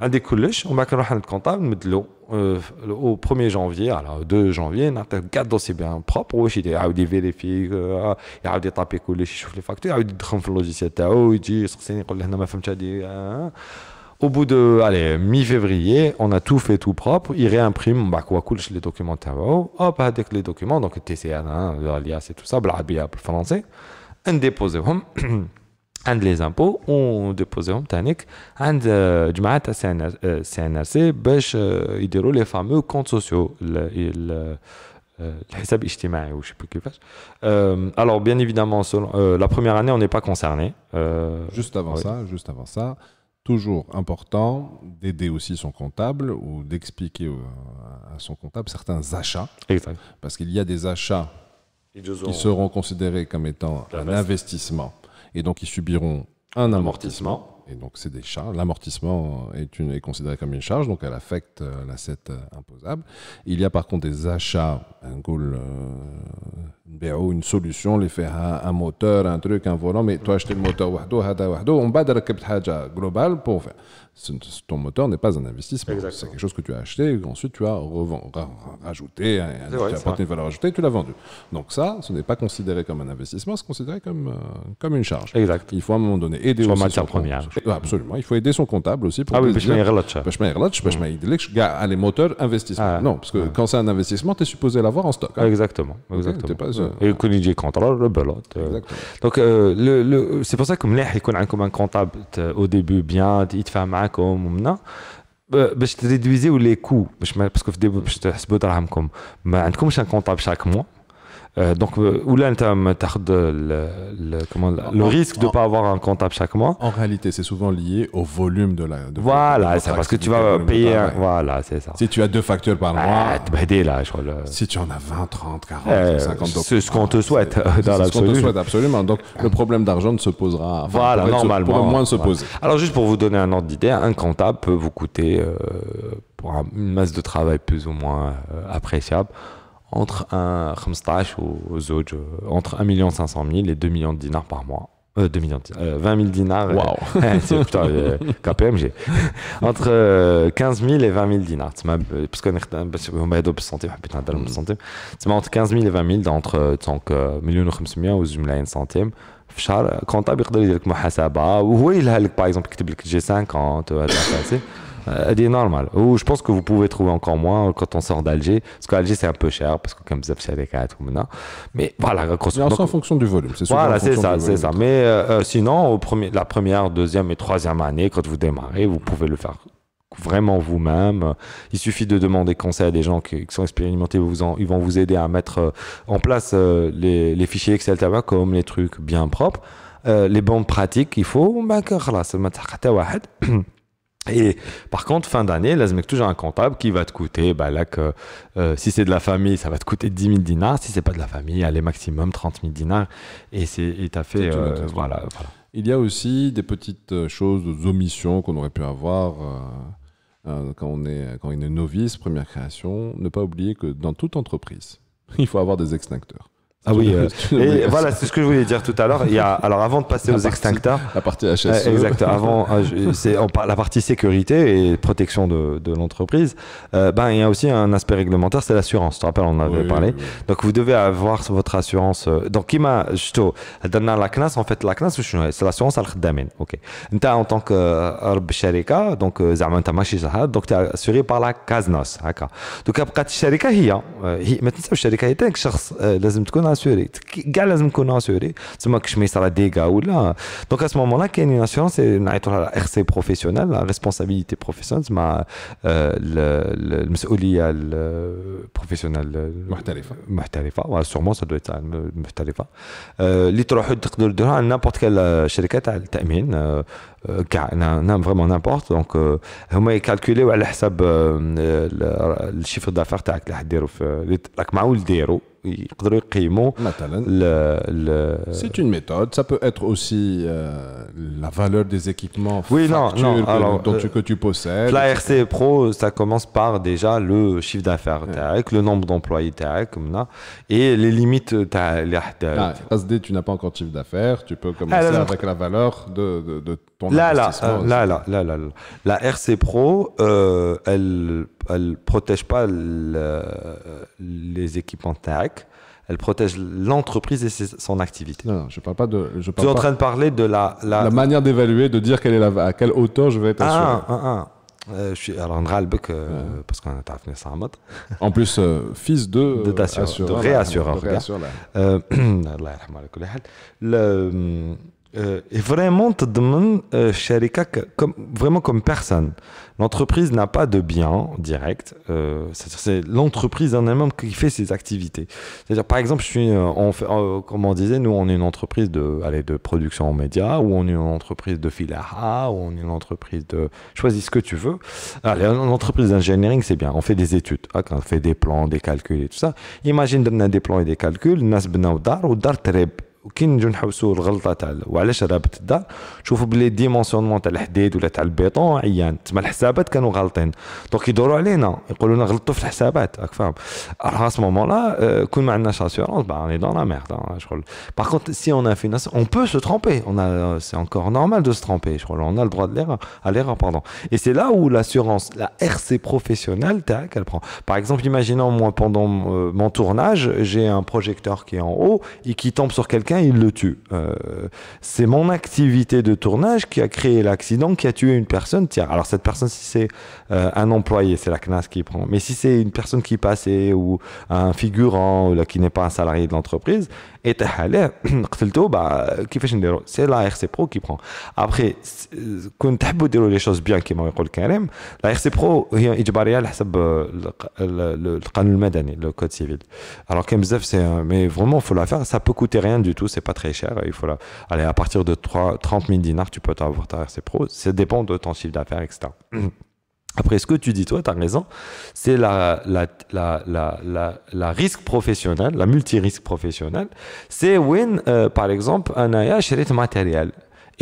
un des on euh, au 1er janvier, alors 2 janvier, on a bien propres, on a des a des les a des logiciel, au bout de, mi-février, on a tout fait tout propre, il réimprime, bah, les documents, avec oh, ah, les documents, donc hein, tout ça, [clears throat] عند لي زامبو déposé تانيك عند جماعات et ان ار سي باش يديروا لي فامو كونت سوسيو الحساب ou je sais euh, alors bien évidemment euh, la première année on n'est pas concerné euh, juste avant ça
juste avant ça toujours important d'aider aussi son comptable ou d'expliquer à son comptable certains achats parce qu'il y a des achats qui seront considérés comme étant un investissement et donc, ils subiront un amortissement. Et donc, c'est des charges. L'amortissement est, est, considéré comme une charge, donc elle affecte euh, l'asset euh, imposable. Il y a par contre des achats, un goal, euh, une une, une solution, les faire un, moteur, un truc, un volant, mais toi acheter le moteur, on va global pour faire ton moteur n'est pas un investissement. C'est quelque chose que tu as acheté, ensuite tu as revend, rajouté, tu as apporté une valeur ajoutée, tu l'as vendu. Donc ça, ce n'est pas considéré comme un investissement, c'est considéré comme, euh, comme une charge. Il faut à un moment donné aider aussi première. Euh, absolument. Il faut aider son comptable aussi pour. Ah oui, parce que Parce les moteurs investissement. Ah. Non, parce que ah.
quand c'est un investissement, tu es supposé l'avoir en stock. Hein. Exactement. Exactement. Euh, et quand il contrôle, le belote. Donc c'est pour ça que il y a un comptable au début bien, il te fait mal comme réduire je les coûts parce que chaque mois euh, donc, euh, où là, tu le, risque de ne pas avoir un comptable chaque mois. En réalité, c'est souvent lié au
volume de la. voilà, c'est parce que tu vas payer. Un, voilà, c'est ça. Si tu as deux factures par mois. Ah, là, je crois. Si tu en as 20, 30, 40, 50. C'est ce qu'on te souhaite C'est euh, ce qu'on te souhaite, absolument. Donc, le problème d'argent ne se posera. voilà, normalement. moins se poser.
Alors, juste pour vous donner un ordre d'idée, un comptable peut vous coûter, pour une masse de travail plus ou moins appréciable, entre un ou zoj, euh, entre 1 500 000 et 2 millions de dinars par mois. Euh, 2 20 000 dinars. Euh, euh, wow. [laughs] Eh, c'est putain, KPMG. [laughs] Entre 15 000 et 20 000 dinars. Parce qu'on ah, mm. est en santé, putain, d'aller en santé. C'est entre 15 000 et 20 000, entre 1 500 000 ou 1 centimes. في شهر كونطاب يقدر يدير لك محاسبه وهو يلها par exemple, اكزومبل يكتب le g 50 وهذا elle euh, est Ou je pense que vous pouvez trouver encore moins quand on sort d'Alger. Parce qu'Alger, c'est un peu cher, parce que comme vous avez tout maintenant. Mais voilà, grosso modo. C'est en fonction du volume, c'est Voilà, c'est ça, Mais euh, euh, sinon, au premier, la première, deuxième et troisième année, quand vous démarrez, vous pouvez le faire vraiment vous-même. Il suffit de demander conseil à des gens qui, sont expérimentés, vous ils vont vous aider à mettre en place les, fichiers Excel tabac comme les trucs bien propres. les bonnes pratiques, il faut. Bah, [clears throat] Et par contre, fin d'année, là, mec toujours un comptable qui va te coûter, bah, là, que, euh, si c'est de la famille, ça va te coûter 10 000 dinars. Si c'est pas de la famille, allez, maximum 30 000 dinars. Et tu as fait. Euh, voilà, Il y a aussi des petites euh, choses, des omissions
qu'on aurait pu avoir quand, on est, quand on est novice, première création. Ne pas oublier que dans toute entreprise, [laughs] il faut avoir des extincteurs. Ah oui, euh, et [laughs] voilà, c'est
ce que je voulais dire tout à l'heure. Il y a, alors avant de passer aux extincteurs, la partie HSE, eh, exact. Avant, ah, c'est on parle la partie sécurité et protection de, de l'entreprise. Euh, ben il y a aussi un aspect réglementaire, c'est l'assurance. Tu te rappelles, on en avait parlé. Donc vous devez avoir votre assurance. Euh, donc qui m'a juste oh, la CNAS en fait la CNAS c'est l'assurance al khdamin OK. Tu en tant que euh, sharika donc زعما انت ماشي شهاد donc tu es assuré par la CASNOS D'accord. Donc après بقات الشركه هي ما تنساوش الشركه هي شخص لازم تكون qui a assuré? C'est moi qui suis mis dégâts. Donc à ce moment-là, il une assurance. C'est une responsabilité professionnelle. responsabilité professionnelle. C'est responsabilité professionnelle. responsabilité professionnelle. كاع euh, vraiment n'importe donc هما euh, يكالكوليو euh, le chiffre d'affaires تاعك c'est une
méthode ça peut être aussi
la valeur des équipements oui
que, tu, possèdes la RC
Pro ça commence par déjà le chiffre d'affaires avec le nombre d'employés comme là et les limites ah, tu n'as
pas encore de chiffre d'affaires tu peux ah, commencer avec la valeur de, de, de ton là, là, euh, là,
là, là, là, La RC Pro, euh, elle ne protège pas euh, les équipements TAC. Elle protège l'entreprise et son activité. Non, non, je parle pas de. Je parle tu es en train de parler de la. La, la manière d'évaluer, de dire quelle est la, à quelle hauteur je
vais être assuré. Ah, ah,
ah. Euh, je suis alors Nralbek parce qu'on a fait ça en mode. En plus, fils de, de, assureur, de réassureur. De réassureur, [clears throat] le, hum, euh, et vraiment, tu demandes euh, comme, vraiment comme personne. L'entreprise n'a pas de bien direct. Euh, c'est l'entreprise en elle-même qui fait ses activités. C'est-à-dire, par exemple, je suis, euh, on fait, comme on disait, nous, on est une entreprise de, allez, de production en médias, ou on est une entreprise de filaha, ou on est une entreprise de. Choisis ce que tu veux. Allez, une entreprise d'engineering, c'est bien. On fait des études, hein, on fait des plans, des calculs et tout ça. Imagine, on a des plans et des calculs, ou وكي نجيو نحوسوا الغلطه تاع وعلاش رابط الدار شوفوا بلي ديمونسيونمون تاع الحديد ولا تاع البيطون عيان تما الحسابات كانوا غالطين دونك يدوروا علينا يقولوا لنا غلطوا في الحسابات راك فاهم راه ا مومون لا كون ما عندناش اسيورونس با اوني دون لا ميرد شغل باغ كونت سي اون فيناس اون بو سو ترومبي اون سي انكور نورمال دو سو ترومبي شغل اون ا لو دروا ليرور ا ليرور باردون اي سي لا او لاسيورونس لا RC professionnelle tac elle prend par exemple imaginons moi pendant mon tournage j'ai un projecteur qui est en haut et qui tombe sur quelqu'un il le tue. Euh, c'est mon activité de tournage qui a créé l'accident, qui a tué une personne. Tiens, alors cette personne, si c'est euh, un employé, c'est la CNAS qui prend. Mais si c'est une personne qui passait ou un figurant ou qui n'est pas un salarié de l'entreprise, et bah, c'est la RC Pro qui prend. Après, quand tu as les choses bien, qui la RC Pro, il euh, le code civil. Alors, comme c'est mais vraiment, faut la faire. Ça peut coûter rien du tout c'est pas très cher. Il faut la... Allez, à partir de 3, 30 000 dinars, tu peux avoir ta RC Pro. Ça dépend de ton chiffre d'affaires, etc. Mm. [clears throat] Après, ce que tu dis, toi, tu as raison, c'est la, la, la, la, risque professionnel, la multi-risque professionnel. C'est when, euh, par exemple, un matériel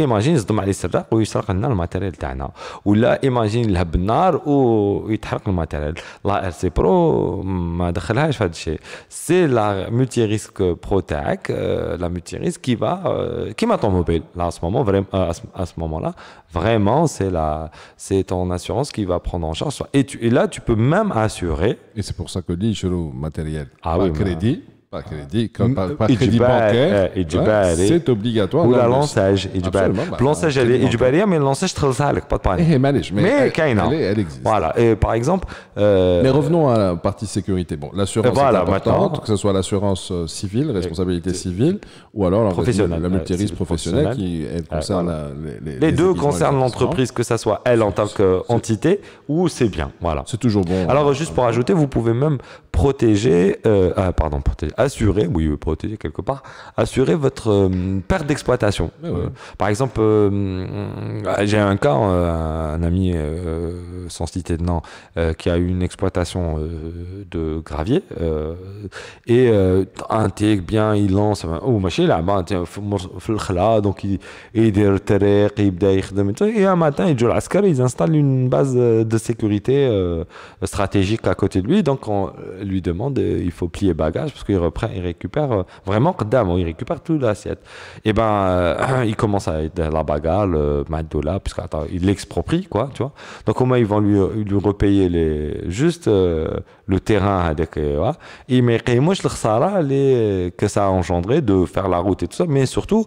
imagine ils tombent un aléa le voleur et il vole notre matériel ou là imagine il y a le feu et ils brûle le matériel la RC pro n'a pas dedans ce truc c'est la multi risque protact euh, la multi risque qui va euh, qui m'attend mobile là à ce moment vraiment euh, à ce moment là vraiment c'est la c'est ton assurance qui va prendre en charge et là tu peux même assurer et c'est pour ça que je dis le matériel ah crédit par crédit, comme par, euh, crédit bancaire, euh, c'est obligatoire. Ou lançage, Lançage, bah, mais lançage très sale, pas de problème. Eh, mais, mais elle, existe. Voilà, et par exemple... Euh, mais revenons à la partie sécurité.
Bon, l'assurance est que ce soit l'assurance civile, responsabilité civile, ou alors la multirisque professionnelle, qui concerne... les, les, deux concernent l'entreprise,
que ce soit elle en tant qu'entité, ou c'est bien. Voilà. C'est toujours bon. Alors, hein. juste pour ajouter, vous pouvez même protéger, euh, ah, pardon, protéger, assurer, oui, euh, protéger quelque part, assurer votre euh, perte d'exploitation. Ah par exemple, ah, j'ai un cas, un ami sans citer de nom, qui a eu une exploitation de gravier et un bien, il lance, ou machin oh, là, bah, donc il il et un matin, il joue ils installent une base de sécurité stratégique à côté de lui, donc lui demande, euh, il faut plier bagage parce qu'il reprend, il récupère euh, vraiment Qdam, hein, il récupère tout l'assiette. Et eh ben, euh, [clears throat] il commence à être la bagarre, le Madola, puisque il l'exproprie, quoi, tu vois. Donc au moins ils vont lui, lui repayer les, juste le terrain avec, et mais moi je le que ça a engendré de faire la route et tout ça, mais surtout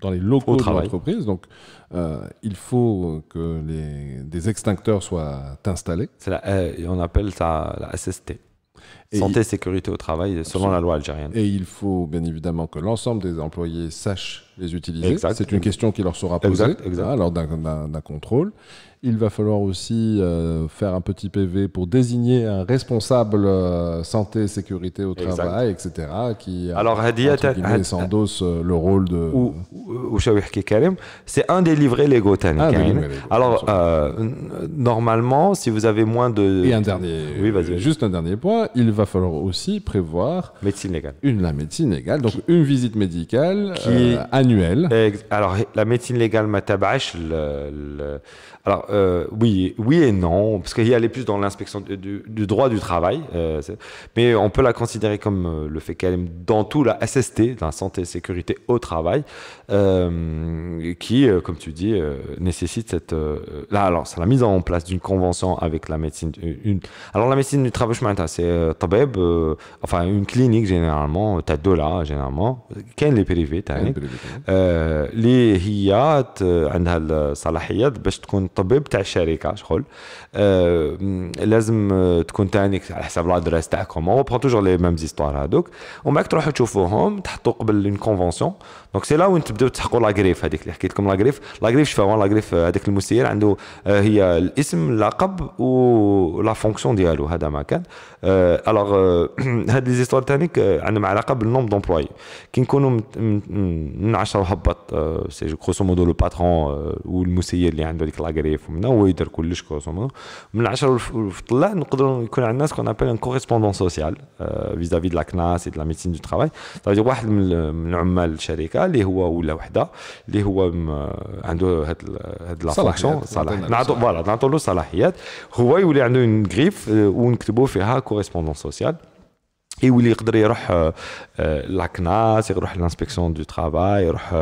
dans les locaux de l'entreprise. Donc, euh, il faut que les, des extincteurs soient installés.
La, on appelle ça la SST. Santé, sécurité au travail, selon la loi algérienne. Et
il faut bien évidemment que l'ensemble des employés sachent les utiliser. C'est une question qui leur sera posée hein, lors d'un contrôle. Il va falloir aussi euh, faire un petit PV pour désigner un responsable euh, santé sécurité au travail, etc. Qui Alors,
s'endosse euh, le rôle de. C'est un des livrets légaux. Alors, normalement, si vous avez moins de. Et un dernier. Juste un dernier point. Il va falloir aussi prévoir. Médecine Une, la médecine légale. Donc, une visite médicale qui, annuelle. Alors, la médecine légale, Matabash, le alors euh, oui, oui et non, parce qu'il y allait plus dans l'inspection du, droit du travail, euh, mais on peut la considérer comme euh, le fait qu'elle est dans tout la SST, la santé et sécurité au travail, qui, comme tu dis, nécessite cette. là, alors c'est la mise en place d'une convention avec la médecine. Une, alors la médecine du travail, c'est tabeb, enfin une clinique généralement, tu as deux là généralement, كاين les privés, les hiyat, عندها salahiyat, باش تكون الطبيب تاع الشركه شغل آه، لازم تكون تاني على حساب لادريس تاعكم هو بخون توجور لي ميم زيستوار هذوك ومن بعد تروحوا تشوفوهم تحطوا قبل اون كونفونسيون دونك سي لا وين تبداو تحقوا لاغريف هذيك اللي حكيت لكم لاغريف لاغريف شفاهم لاغريف هذاك المسير عنده آه، هي الاسم اللقب ولا فونكسيون ديالو هذا ما كان الوغ آه، [clears throat] هاد لي زيستوار تانيك عندهم علاقه بالنوم دومبلوي كي نكونوا من 10 وهبط سي جو كروسو مودو لو باترون والمسير اللي عنده هذيك لاغريف المغرب ومن هو يدير كلش كورس من 10 للطلع نقدروا يكون عندنا سكون ابل ان كوريسبوندون سوسيال فيزافي دو لا كناس دو لا ميديسين دو ترافاي تافيدير واحد من عمال الشركه اللي هو ولا وحده اللي هو عنده هاد هاد لا فونكسيون صلاحيات نعطوا فوالا نعطوا له صلاحيات هو يولي عنده اون غريف ونكتبوا فيها كوريسبوندون سوسيال et يولي يقدر يروح l'ACNAS, يروح l'inspection du travail, يروح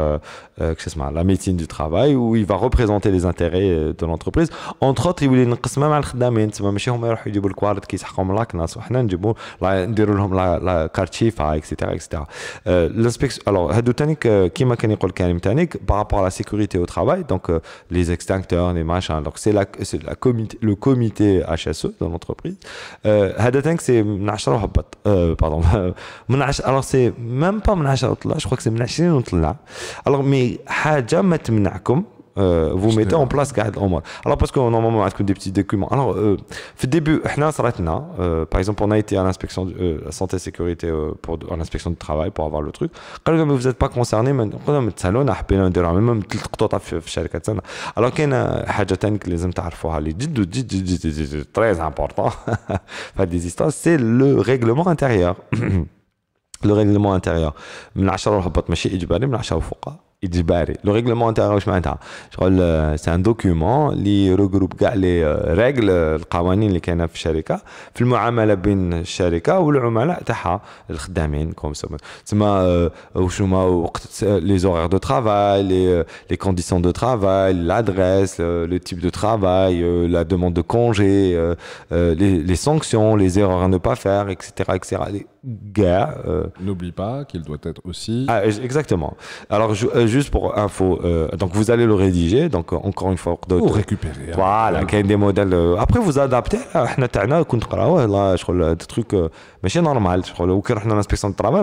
اسمها la médecine du travail où il va représenter les intérêts de l'entreprise entre autres يولي ينقص ما مع الخدامين تما ماشي هما يروحوا يجيبوا الكوارد كيسحقوا من لاكناس وحنا نجيبوا نديروا لهم لا كارتشيفا etc اكسيتيرا l'inspection alors هادو ثاني كيما كان يقول كريم tanik par rapport à la sécurité au travail donc les extincteurs les machins alors c'est la c'est la comité le comité HSE dans l'entreprise هذا ثاني c'est 10 وهبط باردون من 10 الوغ سي ميم با من 10 وطلع جو كو سي من 20 وطلع الوغ مي حاجه ما تمنعكم Euh, vous mettez en euh, place en moi. alors parce que normalement a des petits documents alors euh, au début, par exemple on a été à l'inspection de la santé sécurité pour à l'inspection de travail pour avoir le truc Quand vous n'êtes pas concerné قلنا même la société. alors لازم تعرفوها اللي جد جد très important في [laughs] des histoires c'est le règlement intérieur [clears throat] le règlement intérieur 10 ماشي de bah, ben, le règlement intérieur C'est un document qui regroupe les euh, règles, les قوانين qui dans la société, dans la entre la société et les employés, comme euh, euh, les horaires de travail, les, conditions de travail, l'adresse, le type de travail, la demande de congé, les, les sanctions, les erreurs à ne pas faire, etc. etc gars. Euh, N'oublie pas qu'il doit être aussi. Ah, exactement. Alors, euh, juste pour info, euh, donc vous allez le rédiger, donc encore une fois. De, Ou récupérer. Hein. Voilà, qu'il y a des modèles. après, vous adaptez. Hein, [laughs] là, je crois, des trucs, mais c'est normal. Je crois, l'inspection de travail,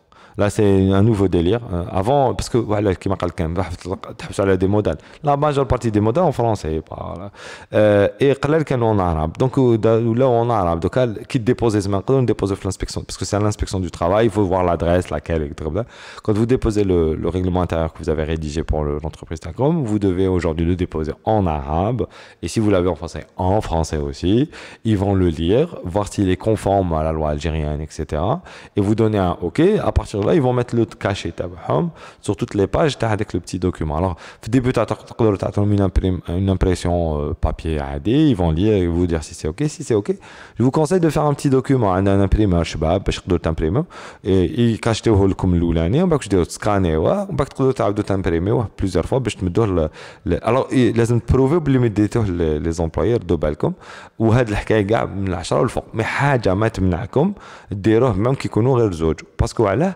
Là, c'est un nouveau délire. Euh, avant, parce que, voilà, qui m'a des bah, modèles. La majeure partie des modèles en français. Euh, et en arabe. Donc, euh, là, en arabe. Donc, qui déposer ce on dépose l'inspection. Parce que c'est l'inspection du travail, il faut voir l'adresse, laquelle, etc. Quand vous déposez le, règlement intérieur que vous avez rédigé pour l'entreprise le, vous devez aujourd'hui le déposer en arabe. Et si vous l'avez en français, en français aussi. Ils vont le lire, voir s'il est conforme à la loi algérienne, etc. Et vous donnez un OK. À partir ils vont mettre le cachet sur toutes les pages avec le petit document. Alors, au début, tu as une impression euh, papier AD, ils vont lire et vous dire si c'est OK. Si c'est OK, je vous conseille de faire un petit document, un imprimeur, je sais pas, je et ils cachent comme on va que je dis scanner, on va plusieurs fois, Alors, il faut prouver les employeurs de بالكم وهاد كاع من 10 مي ما ديروه ميم كيكونوا غير زوج باسكو علاه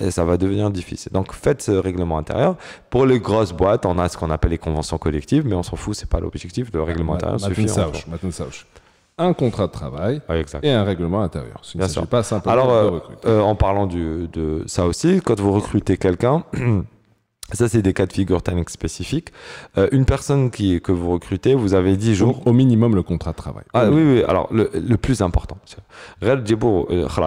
et ça va devenir difficile. Donc faites ce règlement intérieur. Pour les grosses boîtes, on a ce qu'on appelle les conventions collectives, mais on s'en fout, c'est pas l'objectif. de règlement intérieur suffit.
Un contrat de travail et un règlement intérieur. Ce Bien sûr. pas simple Alors, euh,
euh, en parlant de ça aussi, quand vous recrutez quelqu'un, [clears throat] Ça, c'est des cas de figure technique spécifiques. une personne que vous recrutez, vous avez 10 jours.
Au minimum, le contrat de travail. oui,
oui, Alors, le, plus important. c'est bon, c'est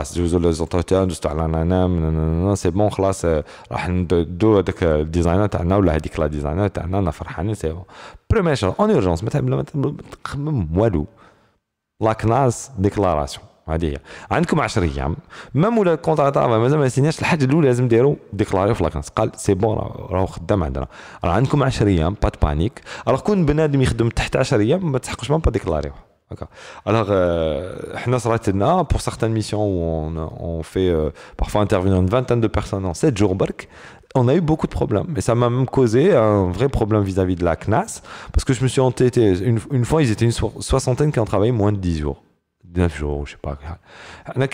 bon. Première chose, en urgence, C'est déclaration. هذه هي عندكم 10 ايام ميم ولا الكونترا تاعها مازال ما سيناش الحاجه الاولى لازم ديروا ديكلاري في لاكانس قال سي بون راهو خدام عندنا راه عندكم 10 ايام با بانيك راه كون بنادم يخدم تحت 10 ايام ما تحقش مام با ديكلاريوه D'accord. Alors, euh, pour certaines missions où on, on fait euh, parfois intervenir une vingtaine de personnes en 7 jours, on a eu beaucoup de problèmes. Et ça m'a même causé un vrai problème vis-à-vis -vis de la CNAS, parce que je me suis entêté. Une, une fois, ils étaient une soixantaine qui ont travaillé moins de 10 jours. 9 jours, pas de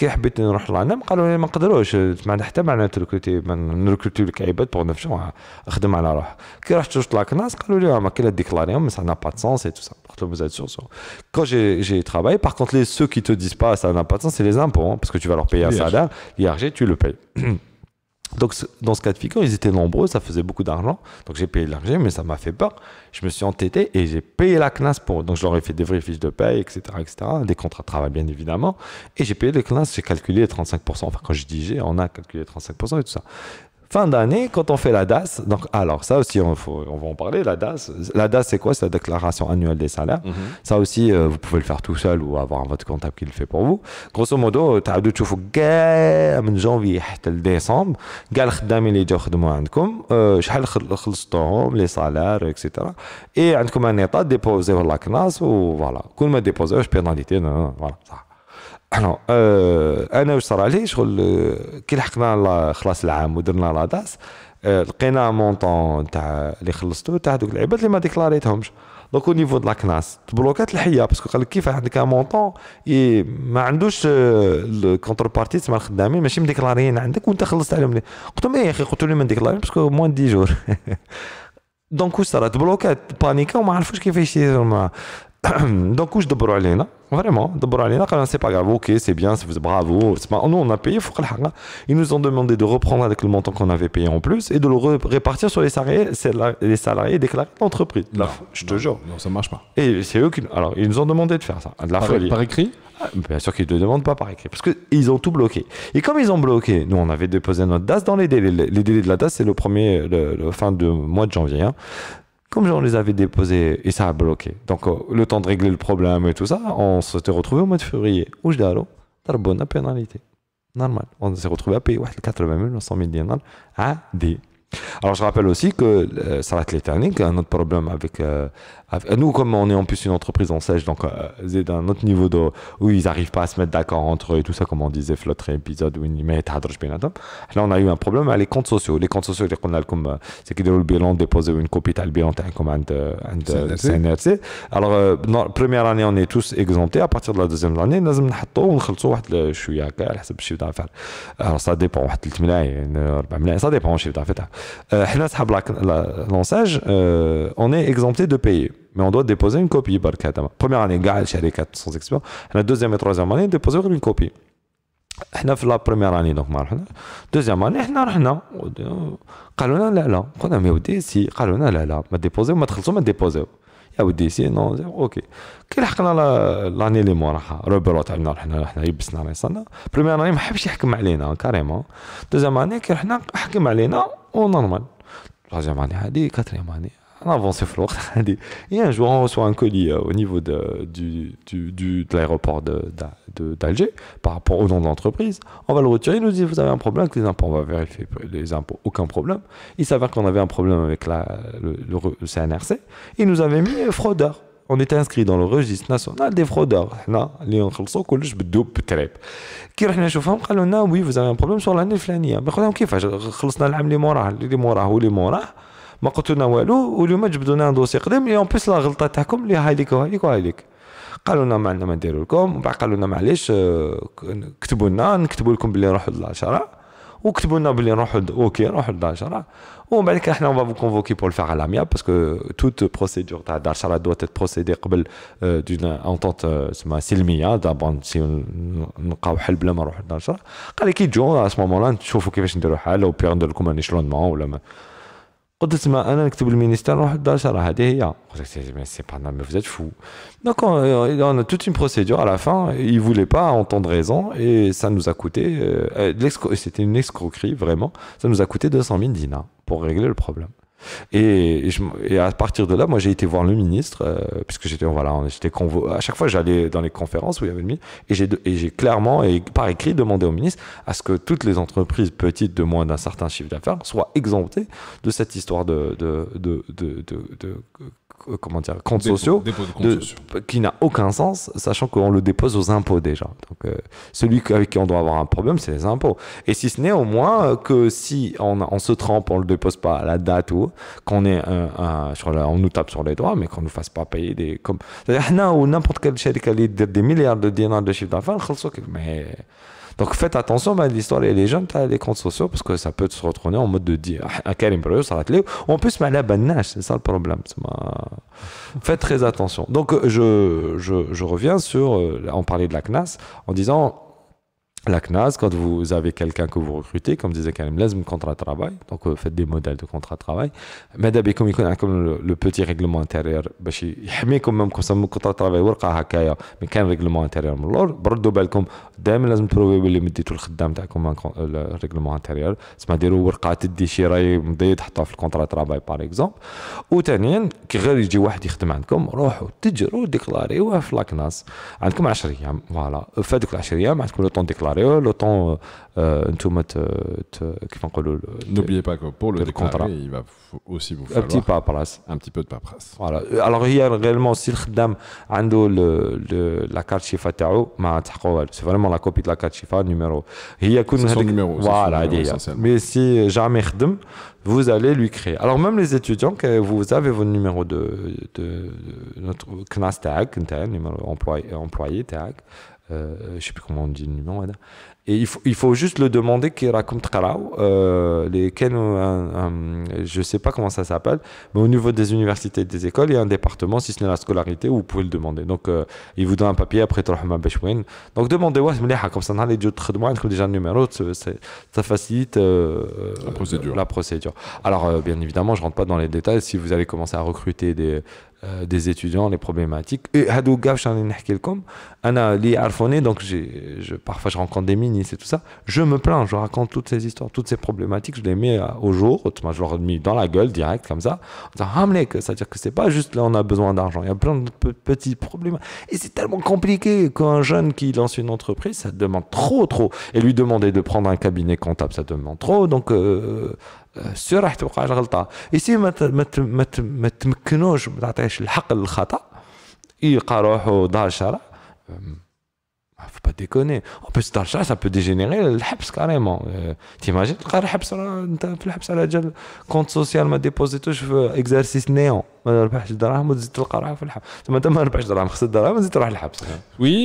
Quand j'ai travaillé, par contre, les ceux qui te disent pas, ça n'a pas de sens, c'est les impôts, hein, parce que tu vas leur payer ça. Y a tu le payes. [clears throat] Donc, dans ce cas de figure, ils étaient nombreux, ça faisait beaucoup d'argent. Donc, j'ai payé l'argent, mais ça m'a fait peur. Je me suis entêté et j'ai payé la CNAS pour Donc, je leur ai fait des vraies fiches de paye, etc., etc., des contrats de travail, bien évidemment. Et j'ai payé la CNAS, j'ai calculé les 35%. Enfin, quand je dis j'ai, on a calculé les 35% et tout ça. Fin d'année, quand on fait la DAS, donc alors ça aussi, on, faut, on va en parler, la DAS. La DAS, c'est quoi C'est la déclaration annuelle des salaires. Mhm. Ça aussi, euh, vous pouvez le faire tout seul ou avoir votre comptable qui le fait pour vous. Grosso modo, tu as de تشوفوا كاع من janvier حتى لديسمبر كاع le اللي جاوا salaires, etc. Et خلصتوهم لي سالار اكسيتيرا اي عندكم ان ايطا ديبوزيو لا كناس و فوالا كل ما ديبوزيوش بيناليتي فوالا الو اه انا واش صرا لي شغل آه، كي لحقنا خلاص العام ودرنا لا داس اه لقينا مونطون تاع اللي خلصتو تاع دوك العباد اللي ما ديكلاريتهمش دونك او نيفو دو لا كناس تبلوكات الحيه باسكو قال كيف عندك ان مونطون ما عندوش الكونتر بارتي تسمع الخدامين ماشي مديكلاريين عندك وانت خلصت عليهم قلت لهم ايه يا اخي قلت لهم ما ديكلاريين باسكو موان دي جور دونك واش صرا تبلوكات بانيكا وما عرفوش كيفاش يديروا [clears throat] donc où je aller là vraiment c'est pas grave OK c'est bien bravo nous on a payé ils nous ont demandé de reprendre avec le montant qu'on avait payé en plus et de le répartir sur les salariés les salariés déclarés d'entreprise je te jure non ça marche pas et c'est eux alors ils nous ont demandé de faire ça la par, folie écrit ah, Bien sûr qu'ils ne te demandent pas par écrit, parce qu'ils ont tout bloqué. Et comme ils ont bloqué, nous on avait déposé notre DAS dans les délais. Les délais de la DAS, c'est le premier, fin de mois de janvier. Hein comme on les avait déposés et ça a bloqué. Donc, euh, le temps de régler le problème et tout ça, on s'était retrouvé au mois de février. Où je t'as bonne pénalité. Normal. On s'est retrouvé à payer 80 000, 100 000 dinars à D. Alors, je rappelle aussi que euh, ça a un autre problème avec, euh, ah, euh, nous, comme on est en plus une entreprise en sèche, donc euh, c'est d'un autre niveau de, où ils n'arrivent pas à se mettre d'accord entre eux et tout ça, comme on disait, l'autre épisode où ils Là, on a eu un problème avec les comptes sociaux. Les comptes sociaux, qu'on a euh, c'est qu'ils déroulent le bilan, déposer une copie de bilan, comme un CNRC. Alors, dans première année, on est tous exemptés. À partir de la deuxième année, nous avons un شويه هكا على حسب الشيف دافير سا ديبون واحد 3 ملايين 4 ملايين سا ديبون الشيف دافير حنا صحاب لونساج On est bah, hein. exempté de payer. mais on doit déposer une copie. Première année, sans expérience. La deuxième et troisième année, déposer une copie. احنا في لا بروميير اني دونك ما رحنا دوزيام اني احنا رحنا قالوا لنا لا لا قلنا مي ودي سي قالوا لنا لا لا ما ديبوزيو ما تخلصوا ما ديبوزيو يا ودي سي نو اوكي كي لحقنا لاني لي موراها روبرو تاعنا رحنا رحنا يبسنا ريصنا بروميير اني ما حبش يحكم علينا كاريمون دوزيام اني كي رحنا حكم علينا ونورمال ترازيام اني هادي quatrième اني on avance [laughs] Et un jour, on reçoit un colis euh, au niveau de, de l'aéroport d'Alger par rapport au nom de l'entreprise. On va le retirer. Il nous dit Vous avez un problème avec les impôts. On va vérifier les impôts. Aucun problème. Il s'avère qu'on avait un problème avec le, CNRC. Il nous avait mis euh, fraudeur on était inscrit dans le registre national des fraudeurs. non les enregistrements collèges بدوب بالتراب. كي رحنا نشوفهم قالوا لنا l'année, فوز a بروبليم سور لاني الفلانيه. ما قلنا كيفاش خلصنا les اللي les ما قلتونا والو واليوم جبدوا لنا دوسي قديم اي اون بليس لا غلطه تاعكم اللي هاي ليك وهاي ليك وهاي ليك قالوا لنا ما عندنا ما نديروا لكم من بعد قالوا لنا معليش آه، كتبوا لنا نكتبوا لكم باللي نروحوا للعشره وكتبوا لنا باللي نروحوا اوكي نروحوا لدار الشرع ومن بعد احنا اون كونفوكي بور الفاغ على ميا باسكو توت بروسيدور تاع دار الشرع دوا تت بروسيدي قبل دون انطونت تسمى سلميه دابون سي نلقاو حل بلا ما نروحوا لدار الشرع قال لي كي تجوا ا سمومون لا نشوفوا كيفاش نديروا حال او بيغ ندير لكم ان اشلونمون ولا ما fou donc on, a toute une procédure à la fin ils voulaient pas entendre raison et ça nous a coûté c'était une escroquerie vraiment ça nous a coûté 200 000 dinars pour régler le problème et, à partir de là, moi, j'ai été voir le ministre, euh, puisque j'étais, voilà, À chaque fois, j'allais dans les conférences où il y avait le ministre, et j'ai, clairement, et par écrit, demandé au ministre à ce que toutes les entreprises petites de moins d'un certain chiffre d'affaires soient exemptées de cette histoire de, de euh, comment dire, comptes sociaux, qui n'a aucun sens, sachant qu'on le dépose aux impôts déjà. Donc, euh, celui avec qui on doit avoir un problème, c'est les impôts. Et si ce n'est au moins euh, que si on, se trompe, on le dépose pas à la date ou qu'on est un, sur on nous tape sur les doigts, mais qu'on nous fasse pas payer des comme, ou n'importe quel chèque qui a des milliards de dinars de chiffre d'affaires, mais donc faites attention, ben, l'histoire les est as les comptes sociaux, parce que ça peut se retourner en mode de dire à quel Breuil, ça va En plus, mais la ben, c'est ça le problème. Faites très attention. Donc euh, je, je, je reviens sur, en euh, parler de la CNAS, en disant La CNAS, quand vous avez quelqu'un que vous recrutez, comme disait Karim, laisse un contrat de travail, donc euh, faites des modèles de contrat de travail. Mais d'abord, comme il y a comme le petit règlement intérieur, باش يحميكم même quand un contrat de travail ورقة هكايا ما كان رèglement intérieur من اللور بردوا بالكم دائما لازم تبروفيو باللي مديتوا الخدام تاعكم الريغلومون انتيريور تسمى ديروا ورقة تدي شي راي مضي تحطها في الكونترا ترافاي باغ اكزومبل وثانيا كي غير يجي واحد يخدم عندكم روحوا تجروا ديكلاريوه في لاكناس عندكم 10 ايام فوالا في هذوك 10 ايام عندكم لو طون ديكلاري n'oubliez pas que pour le contrat il va
aussi vous falloir un petit
peu de paperasse. Alors, il y a réellement, si le chidam a la carte Shifa, c'est vraiment la copie de la carte chifa le numéro. C'est son numéro essentiel. Mais si jamais il chidam, vous allez lui créer. Alors, même les étudiants, vous avez votre numéro de notre classe, le numéro tag euh, je sais plus comment on dit le numéro, Anna, et il faut, juste le demander qui raconte euh, les je sais pas comment ça s'appelle, mais au niveau des universités et des écoles, il y a un département, si ce n'est la scolarité, où vous pouvez le demander. Donc, euh, il vous donne un papier après Donc, demandez comme ça, les deux déjà le numéro, ça facilite euh, la, procédure. Alors, euh, bien évidemment, je rentre pas dans les détails. Si vous allez commencer à recruter des, des étudiants, les problématiques. Et donc parfois je rencontre des mines c'est tout ça, je me plains, je raconte toutes ces histoires, toutes ces problématiques, je les mets au jour, autrement je leur ai mis dans la gueule direct comme ça, en disant c'est-à-dire que c'est pas juste là on a besoin d'argent, il y a plein de petits problèmes. Et c'est tellement compliqué qu'un jeune qui lance une entreprise, ça demande trop, trop. Et lui demander de prendre un cabinet comptable, ça demande trop. Donc, euh, السي راح الغلطه ما ما ما تمكنوش ما الحق للخطا يلقى ah, faut pas déconner. En plus, ça ça peut dégénérer le haps carrément. Euh, T'imagines, le compte social m'a déposé tout, je veux exercice néant. Oui,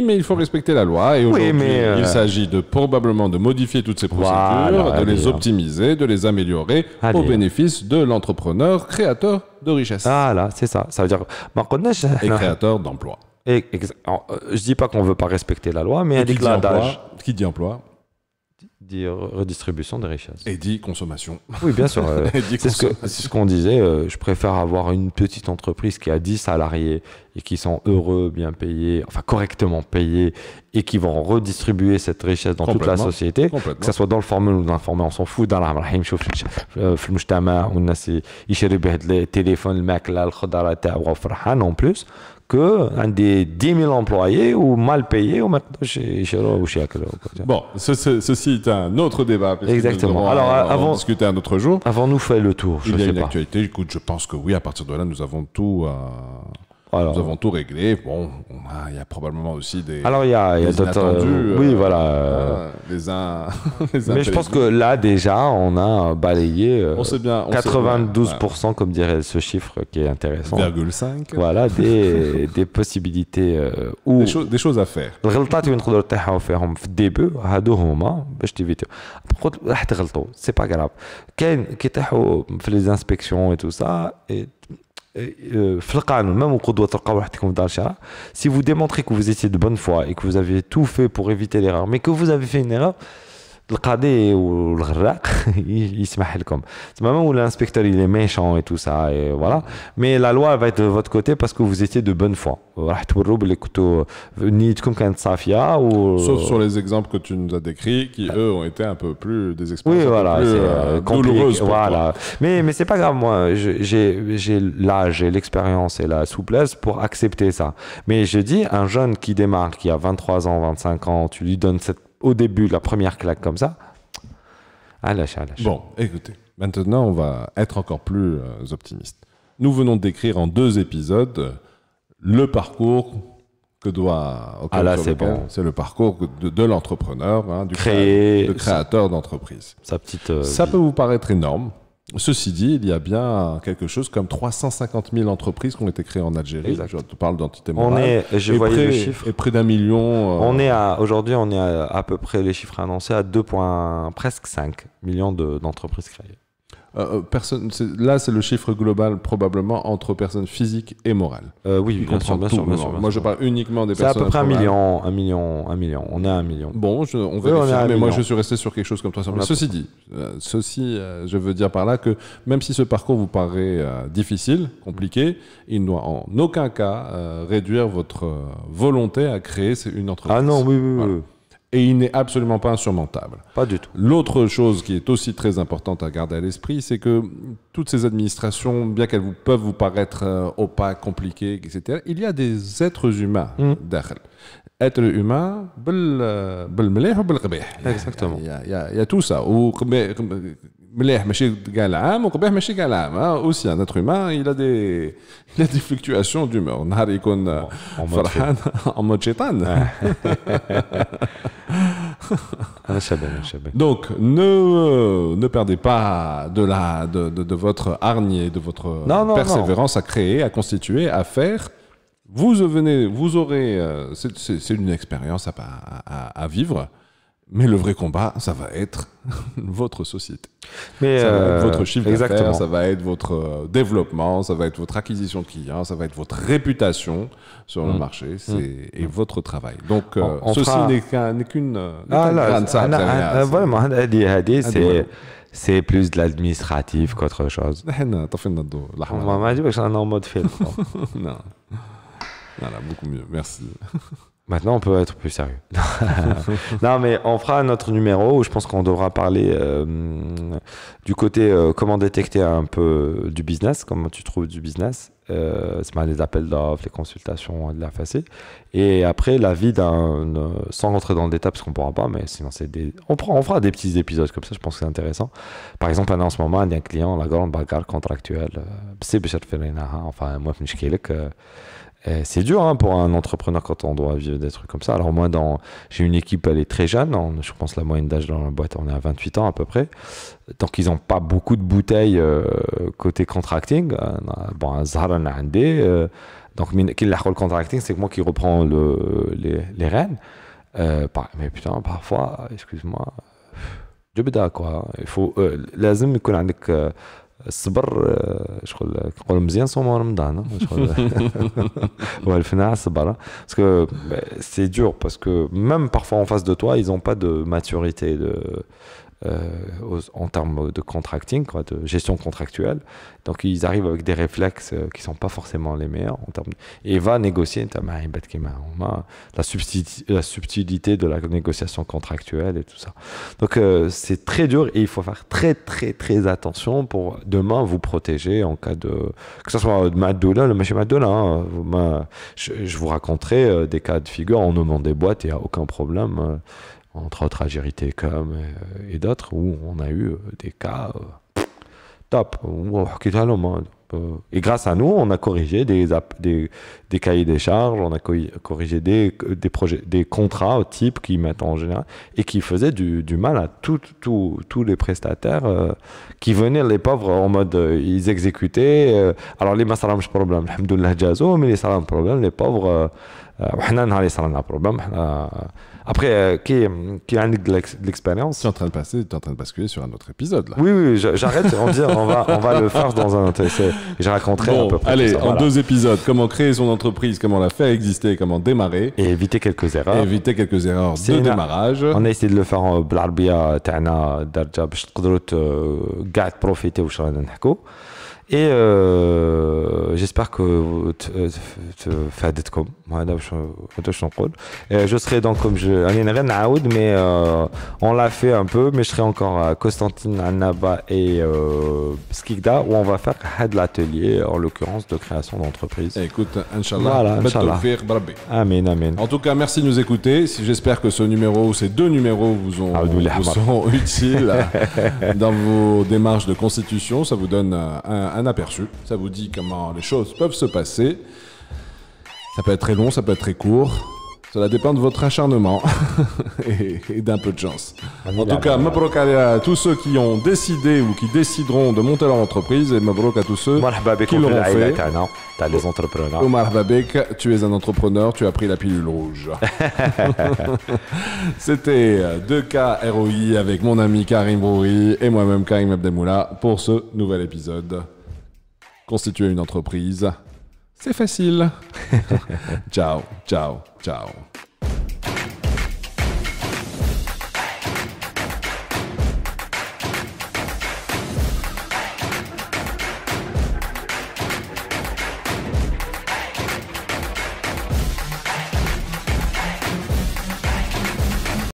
mais
il faut respecter la loi
et aujourd'hui, euh, il s'agit
de probablement
de modifier toutes ces procédures, de les hein.
optimiser, de les améliorer au bénéfice de l'entrepreneur créateur de richesse. Ah
là, c'est ça. Ça veut dire, euh, et créateur d'emplois. Et, je dis pas qu'on veut pas respecter la loi, mais y a des Qui dit emploi dit redistribution des
richesses. Et dit consommation. Oui, bien sûr.
c'est ce qu'on disait. je préfère avoir une petite entreprise qui a 10 salariés et qui sont heureux, bien payés, enfin correctement payés, et qui vont redistribuer cette richesse dans toute la société, que ce soit dans le formel ou dans l'informel, on s'en fout. Dans la rahim, شوف في المجتمع en plus des 10 000 employés ou mal payés ou Bon, ce, Bon, ceci est un autre débat. Exactement. alors Alors, avant,
discuter un autre jour. Avant nous fait le tour. Je il y a actualité. Écoute, je pense que oui. À partir de là, nous avons tout. à... Alors, nous avons tout réglé. Bon, il y a probablement aussi des. Alors, il y a, d'autres. Euh, oui, euh, voilà. Euh, [laughs] Mais je pense que
là, déjà, on a balayé 92%, comme dirait ce chiffre qui est intéressant. 1,5. Voilà, des, [laughs] des possibilités. ou des, cho
des, choses à faire.
début, c'est pas grave. les inspections et tout ça, et euh, euh, même au cours de si vous démontrez que vous étiez de bonne foi et que vous avez tout fait pour éviter l'erreur mais que vous avez fait une erreur le le comme. C'est le moment où l'inspecteur il est méchant et tout ça et voilà mais la loi va être de votre côté parce que vous étiez de bonne foi sauf sur les
exemples que tu nous as décrits qui ah. eux ont été un peu plus des oui, voilà, plus euh, euh, douloureux
mais mais c'est pas grave moi j'ai j'ai l'âge et l'expérience et la souplesse pour accepter ça mais je dis un jeune qui démarre qui a 23 ans 25 ans tu lui donnes cette au début, la première claque comme ça, à ah, lâche, à ah, lâche. Bon, écoutez,
maintenant on va être encore plus euh, optimiste. Nous venons de décrire en deux épisodes le parcours que doit ah là c'est bon c'est le parcours de, l'entrepreneur hein, du créateur d'entreprise sa petite euh, ça peut vous paraître énorme Ceci dit, il y a bien quelque chose comme 350 000 entreprises qui ont été créées en Algérie. Je te parle d'entités morale. On est, je voyais près, le chiffre. Et près d'un million. Euh, on est
à, aujourd'hui, on est à, à peu près, les chiffres annoncés, à 2, presque 5 millions d'entreprises créées.
Euh, euh, personne, là, c'est le chiffre global probablement entre personnes physiques et morales. Euh, oui, bien sûr, bien, Moi, je parle uniquement des personnes. C'est à peu près un million, un million, un million. On a un million. Bon, on va mais moi, je suis resté sur quelque chose comme toi Ceci dit, ceci, je veux dire par là que même si ce parcours vous paraît difficile, compliqué, il ne doit en aucun cas réduire votre volonté à créer une entreprise. Ah non, oui, oui et il n'est absolument pas insurmontable. Pas du tout. L'autre chose qui est aussi très importante à garder à l'esprit, c'est que toutes ces administrations, bien qu'elles peuvent vous paraître euh, opaques, compliquées, etc., il y a des êtres humains mm. être derrière. humain humains, bel, euh, Exactement. Il y, a, tout ça. Mleh, Machi Galam, ou Koubeh, Machi Galam. Hein. Aussi, un être humain, il a des, [laughs] il a des fluctuations d'humeur. on Ikon euh, en mode chétan. [laughs]
[laughs] Ah, Donc,
ne, euh, ne perdez pas de, la, de, de, de votre hargne et de votre euh, persévérance à créer, à constituer, à faire. Vous, venez, vous aurez. C'est une expérience à, à, à vivre. Mais le vrai combat, ça va être [laughs] votre société. Mais euh, votre chiffre d'affaires, ça va être votre euh, développement, ça va être votre acquisition de clients, ça va être votre réputation sur le mm. marché mm. c'est et mm. votre travail. Donc, euh, on, on ceci fera...
n'est qu'une ah, grande ah, c'est plus de l'administratif qu'autre chose. [laughs] Non, fait On m'a dit que j'en en mode film. [laughs] Non. Voilà, beaucoup mieux. Merci. Maintenant, on peut être plus sérieux. [laughs] non, mais on fera notre numéro où je pense qu'on devra parler euh, du côté euh, comment détecter un peu du business, comment tu trouves du business, euh, les appels d'offres, les consultations de la facée. Et après, la vie d'un. sans rentrer dans le détail parce qu'on pourra pas, mais sinon, des. On, fera des petits épisodes comme ça, je pense que c'est intéressant. Par exemple, en ce moment, il y a un client, la grande bagarre contractuelle. C'est Bichard Ferinaha, enfin, moi, je eh, c'est dur hein, pour un entrepreneur quand on doit vivre des trucs comme ça. Alors moi, dans, j'ai une équipe, elle est très jeune. Hein, je pense la moyenne d'âge dans la boîte, on est à 28 ans à peu près. Tant qu'ils n'ont pas beaucoup de bouteilles euh, côté contracting, euh, bon, un dé. Euh. donc le contracting, c'est moi qui reprends le, les, les rênes. mais putain, parfois, excuse-moi, je quoi. Il faut, [laughs] [laughs] c'est dur parce que même parfois en face de toi ils n'ont pas de maturité de euh, en termes de contracting, quoi, de gestion contractuelle. Donc ils arrivent avec des réflexes euh, qui sont pas forcément les meilleurs en termes et va négocier la, la subtilité de la négociation contractuelle et tout ça. Donc euh, c'est très dur et il faut faire très très très attention pour demain vous protéger en cas de que ce soit Madoula, le monsieur hein. je, vous raconterai des cas de figure en nommant des boîtes, il n'y a aucun problème entre autres agérités comme euh, et, d'autres, où on a eu euh, des cas euh, top. Oh, et grâce à nous, on a corrigé des, des, des cahiers des charges, on a corrigé des, des, projets, des contrats au type qui mettent en général et qui faisaient du, mal à tous les prestataires qui venaient, les pauvres, en mode ils exécutaient. alors les masalam, je problème, alhamdoulilah, jazo, mais les salam, problème, les pauvres, on les problème. Après, euh, qui a de l'expérience. Tu es en train de passer, en train de basculer sur un autre
épisode là. Oui, oui, j'arrête. on, on va, on va le faire dans un. Je raconterai à peu près. Allez, ça, en deux épisodes, comment créer son entreprise, comment la faire exister, comment démarrer. Et éviter quelques erreurs. Et éviter quelques erreurs de démarrage. On a
essayé de le faire en بالعربية تاعنا darjab, profiter تقدروا ce et euh, j'espère que vous وهذا باش comme je serai donc comme je mais euh, on l'a fait un peu mais je serai encore à Constantine Annaba et euh, Skikda où on va faire Head l'atelier en l'occurrence de création d'entreprise.
Écoute, inchallah. Voilà, Amen, amen. En tout cas, merci de nous écouter. J'espère que ce numéro ou ces deux numéros vous ont vous sont [laughs] utiles [laughs] dans vos démarches de constitution, ça vous donne un un aperçu. Ça vous dit comment les choses peuvent se passer. Ça peut être très long, ça peut être très court. Cela dépend de votre acharnement [laughs] et, d'un peu de chance. En tout cas, Mabrok à tous ceux qui ont décidé ou qui décideront de monter leur entreprise et Mabrok à tous ceux qui fait. Hein,
entrepreneurs. Omar
Babek, tu es un entrepreneur, tu as pris la pilule rouge. [laughs] C'était 2K ROI avec mon ami Karim Rouri et moi-même Karim Abdelmoula pour ce nouvel épisode. Constituer une entreprise, c'est facile. [laughs] ciao, ciao, ciao.